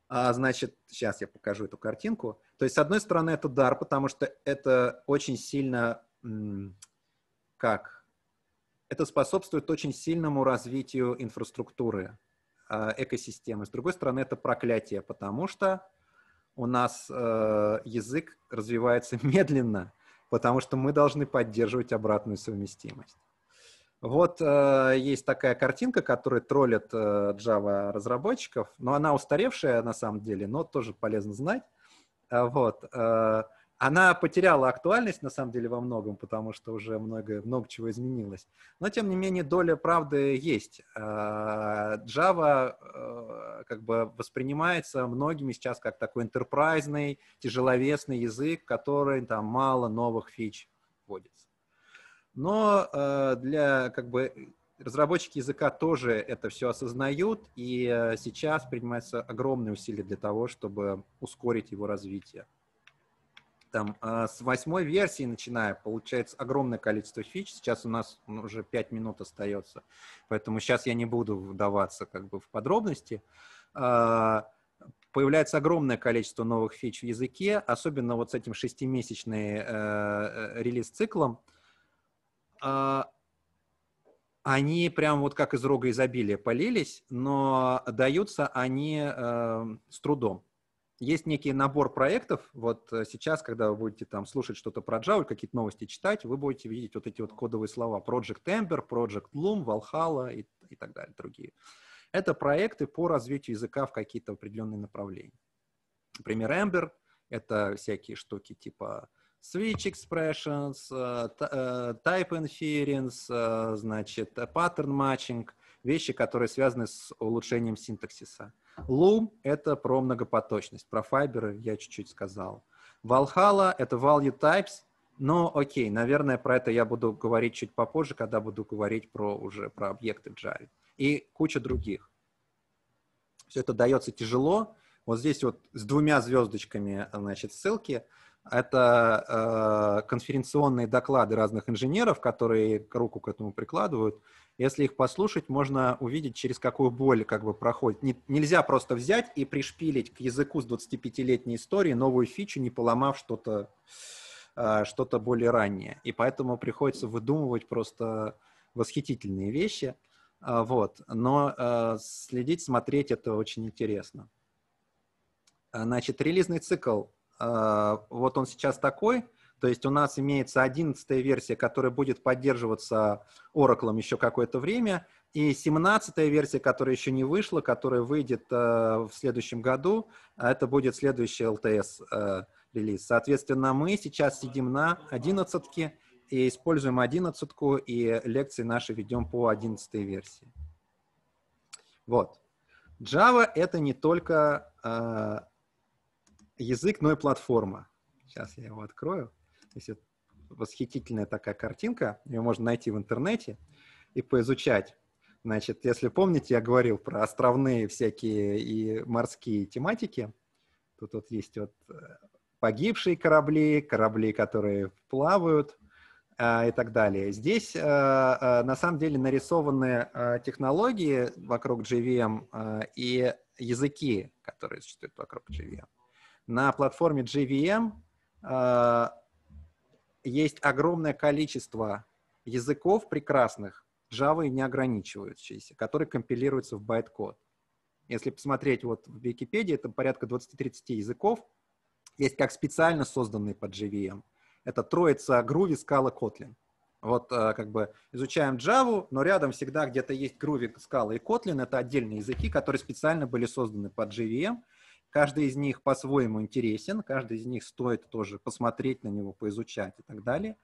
А, значит, сейчас я покажу эту картинку. То есть, с одной стороны, это дар, потому что это очень сильно, как, это способствует очень сильному развитию инфраструктуры, а, экосистемы. С другой стороны, это проклятие, потому что у нас э, язык развивается медленно, потому что мы должны поддерживать обратную совместимость. Вот э, есть такая картинка, которая троллит э, Java разработчиков, но она устаревшая на самом деле, но тоже полезно знать. Э, вот. Э, она потеряла актуальность на самом деле во многом, потому что уже много, много чего изменилось. Но тем не менее доля правды есть. Э, Java э, как бы воспринимается многими сейчас как такой интерпрайзный, тяжеловесный язык, который там мало новых фич вводится. Но э, для как бы разработчики языка тоже это все осознают, и э, сейчас принимаются огромные усилия для того, чтобы ускорить его развитие. Там, э, с восьмой версии, начиная, получается огромное количество фич. Сейчас у нас ну, уже 5 минут остается, поэтому сейчас я не буду вдаваться как бы в подробности. Э, появляется огромное количество новых фич в языке, особенно вот с этим шестимесячным э, э, релиз-циклом. А, они прям вот как из рога изобилия полились, но даются они эм, с трудом. Есть некий набор проектов. Вот э, сейчас, когда вы будете там слушать что-то про Java, какие-то новости читать, вы будете видеть вот эти вот кодовые слова. Project Ember, Project Loom, Valhalla и, и так далее, другие. Это проекты по развитию языка в какие-то определенные направления. Например, Ember — это всякие штуки типа switch expressions, э, э, type inference, э, значит, pattern matching, вещи, которые связаны с улучшением синтаксиса. Loom — это про многопоточность, про файберы я чуть-чуть сказал. Valhalla — это value types, но окей, наверное, про это я буду говорить чуть попозже, когда буду говорить про уже про объекты в Java. И куча других. Все это дается тяжело. Вот здесь вот с двумя звездочками, значит, ссылки — это э, конференционные доклады разных инженеров, которые руку к этому прикладывают. Если их послушать, можно увидеть, через какую боль как бы проходит. Не, нельзя просто взять и пришпилить к языку с 25-летней историей новую фичу, не поломав что-то э, что более раннее. И поэтому приходится выдумывать просто восхитительные вещи. Э, вот. Но э, следить, смотреть это очень интересно. Э, значит, релизный цикл а, вот он сейчас такой, то есть у нас имеется 11 версия, которая будет поддерживаться Oracle еще какое-то время, и 17 версия, которая еще не вышла, которая выйдет э, в следующем году, а это будет следующий LTS-релиз. Э, Соответственно, мы сейчас сидим на 11 и используем 11 и лекции наши ведем по 11 версии. Вот. Java — это не только э, язык, но и платформа. Сейчас я его открою. Здесь вот восхитительная такая картинка. Ее можно найти в интернете и поизучать. Значит, если помните, я говорил про островные всякие и морские тематики. Тут вот есть вот э, погибшие корабли, корабли, которые плавают э, и так далее. Здесь э, э, на самом деле нарисованы э, технологии вокруг JVM э, и языки, которые существуют вокруг JVM. На платформе JVM э, есть огромное количество языков прекрасных, Java и не ограничивающиеся, которые компилируются в байткод. Если посмотреть вот в Википедии, это порядка 20-30 языков. Есть как специально созданные под JVM. Это троица Groovy, Scala, Kotlin. Вот э, как бы изучаем Java, но рядом всегда где-то есть Groovy, Scala и Kotlin. Это отдельные языки, которые специально были созданы под JVM. Каждый из них по-своему интересен, каждый из них стоит тоже посмотреть на него, поизучать и так далее.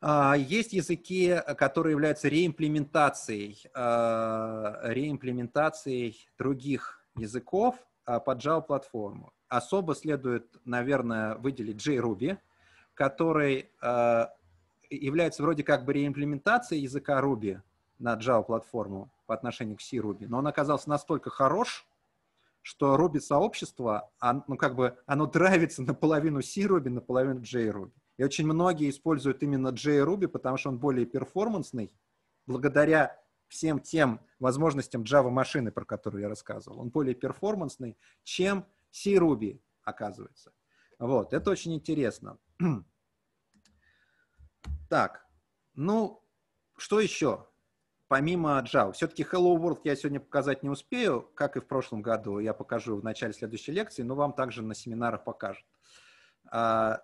А, есть языки, которые являются реимплементацией, а, реимплементацией других языков а, под Java-платформу. Особо следует, наверное, выделить JRuby, который является вроде как бы реимплементацией языка Ruby на Java-платформу по отношению к C-Ruby, но он оказался настолько хорош, что Руби-сообщество, ну, как бы, оно драйвится наполовину C-Ruby, наполовину J-Ruby. И очень многие используют именно J-Ruby, потому что он более перформансный, благодаря всем тем возможностям Java-машины, про которую я рассказывал. Он более перформансный, чем C-Ruby, оказывается. Вот, это очень интересно. Так, ну, что еще? помимо Java. Все-таки Hello World я сегодня показать не успею, как и в прошлом году. Я покажу в начале следующей лекции, но вам также на семинарах покажут. А,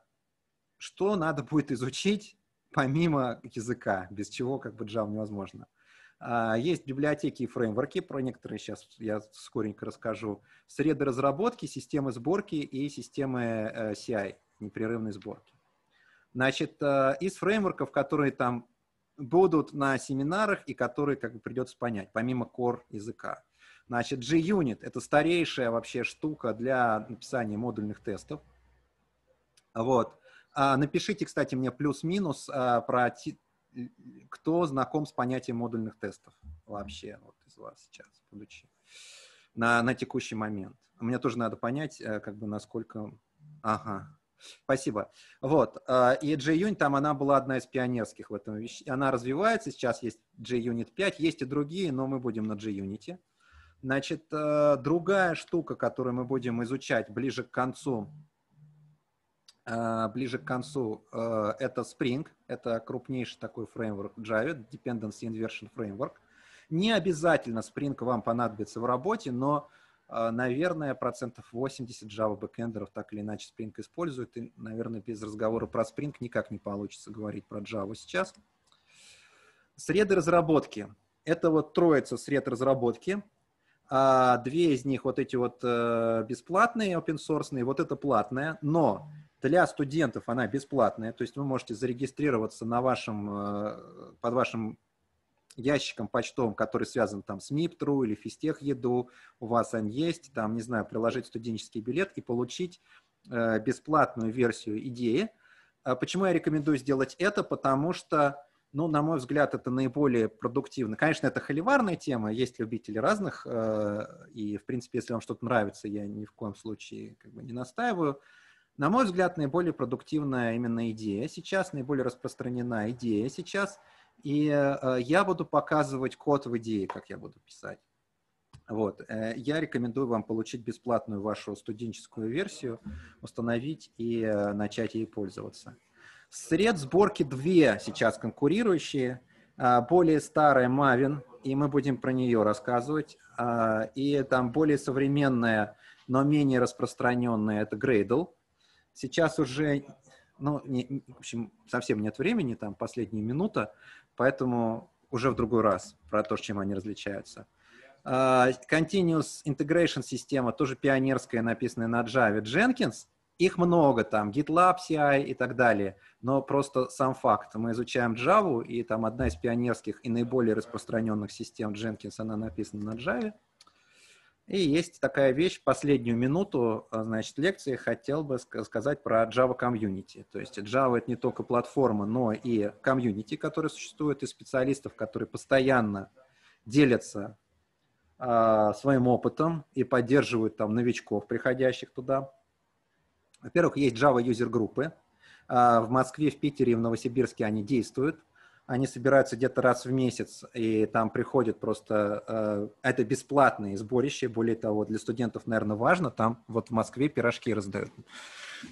что надо будет изучить помимо языка, без чего как бы Java невозможно? А, есть библиотеки и фреймворки, про некоторые сейчас я скоренько расскажу. Среды разработки, системы сборки и системы э, CI, непрерывной сборки. Значит, э, из фреймворков, которые там будут на семинарах и которые как бы придется понять, помимо core языка. Значит, G-Unit — это старейшая вообще штука для написания модульных тестов. Вот. А, напишите, кстати, мне плюс-минус а, про ти... кто знаком с понятием модульных тестов вообще вот из вас сейчас, будучи на, на текущий момент. Мне тоже надо понять, э, как бы насколько... Ага, Спасибо. Вот. А, и JUnit там, она была одна из пионерских в этом. Она развивается, сейчас есть JUnit 5, есть и другие, но мы будем на JUnit. Значит, а, другая штука, которую мы будем изучать ближе к концу, а, ближе к концу, это Spring. Это крупнейший такой фреймворк Java, Dependency Inversion Framework. Не обязательно Spring вам понадобится в работе, но а, наверное, процентов 80 Java бэкендеров так или иначе Spring используют. И, наверное, без разговора про Spring никак не получится говорить про Java сейчас. Среды разработки. Это вот троица сред разработки. А, две из них вот эти вот э, бесплатные, open source, вот это платная, но для студентов она бесплатная, то есть вы можете зарегистрироваться на вашем, э, под вашим ящиком почтовым, который связан там с МИПТРУ или Фистех еду, у вас они есть, там, не знаю, приложить студенческий билет и получить э, бесплатную версию идеи. А почему я рекомендую сделать это? Потому что, ну, на мой взгляд, это наиболее продуктивно. Конечно, это холиварная тема, есть любители разных, э, и, в принципе, если вам что-то нравится, я ни в коем случае как бы не настаиваю. На мой взгляд, наиболее продуктивная именно идея сейчас, наиболее распространена идея сейчас — и э, я буду показывать код в идее, как я буду писать. Вот. Э, я рекомендую вам получить бесплатную вашу студенческую версию, установить и э, начать ей пользоваться. Сред сборки две сейчас конкурирующие. Более старая Maven, и мы будем про нее рассказывать. И там более современная, но менее распространенная, это Gradle. Сейчас уже ну, не, в общем, совсем нет времени, там последняя минута, поэтому уже в другой раз про то, чем они различаются. А, Continuous Integration система, тоже пионерская, написанная на Java, Jenkins. Их много там, GitLab, CI и так далее. Но просто сам факт. Мы изучаем Java, и там одна из пионерских и наиболее распространенных систем Jenkins, она написана на Java. И есть такая вещь, последнюю минуту, а, значит, лекции хотел бы сказать про Java Community. То есть Java — это не только платформа, но и комьюнити, которая существует и специалистов, которые постоянно делятся э, своим опытом и поддерживают там новичков, приходящих туда. Во-первых, есть Java юзер-группы. Э, а, в Москве, в Питере и в Новосибирске они действуют — они собираются где-то раз в месяц, и там приходят просто... Э, это бесплатные сборища, более того, для студентов, наверное, важно, там вот в Москве пирожки раздают,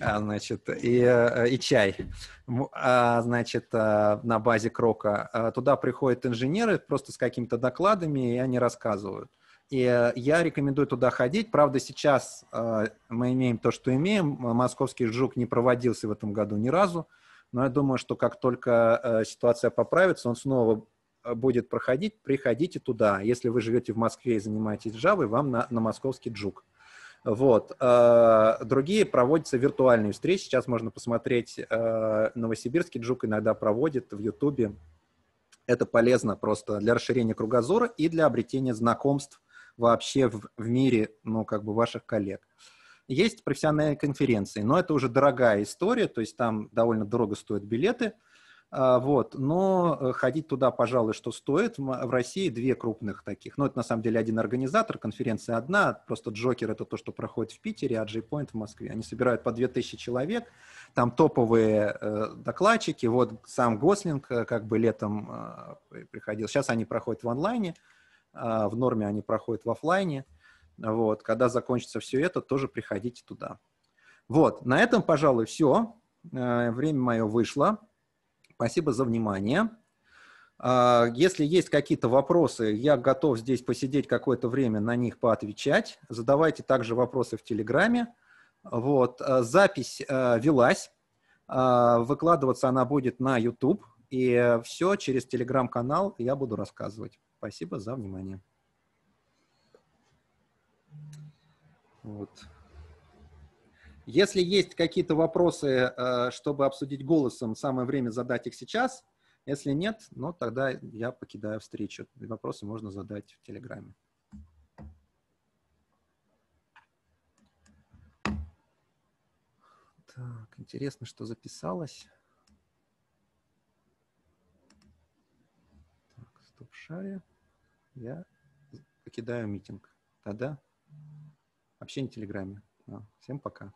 а, значит, и, э, и чай, а, значит, э, на базе Крока. А туда приходят инженеры просто с какими-то докладами, и они рассказывают. И я рекомендую туда ходить. Правда, сейчас мы имеем то, что имеем. Московский жук не проводился в этом году ни разу. Но я думаю, что как только э, ситуация поправится, он снова э, будет проходить, приходите туда. Если вы живете в Москве и занимаетесь Java, вам на, на московский джук. Вот. Э, другие проводятся виртуальные встречи. Сейчас можно посмотреть новосибирский джук, иногда проводит в Ютубе. Это полезно просто для расширения кругозора и для обретения знакомств вообще в, в мире, ну, как бы ваших коллег. Uh, есть профессиональные конференции, но это уже дорогая история, то есть там довольно дорого стоят билеты, а, вот, но э, ходить туда, пожалуй, что стоит. В России две крупных таких. Ну, это на самом деле один организатор, конференция одна. Просто Джокер — это то, что проходит в Питере, а J-Point в Москве. Они собирают по 2000 человек. Там топовые э, докладчики. Вот сам Гослинг э, как бы летом э, приходил. Сейчас они проходят в онлайне. Э, в норме они проходят в офлайне. Э, вот, когда закончится все это, тоже приходите туда. Вот, на этом, пожалуй, все. Э, время мое вышло. Спасибо за внимание. Э, если есть какие-то вопросы, я готов здесь посидеть какое-то время на них поотвечать. Задавайте также вопросы в Телеграме. Вот. Э, запись велась. Выкладываться она будет на YouTube. И все через Телеграм-канал я буду рассказывать. Спасибо за внимание. Вот. Если есть какие-то вопросы, э, чтобы обсудить голосом, самое время задать их сейчас. Если нет, ну тогда я покидаю встречу. И вопросы можно задать в Телеграме. Так, интересно, что записалось. Так, стоп-шаре. Я покидаю митинг. Тогда общение в Телеграме. Ну, всем пока.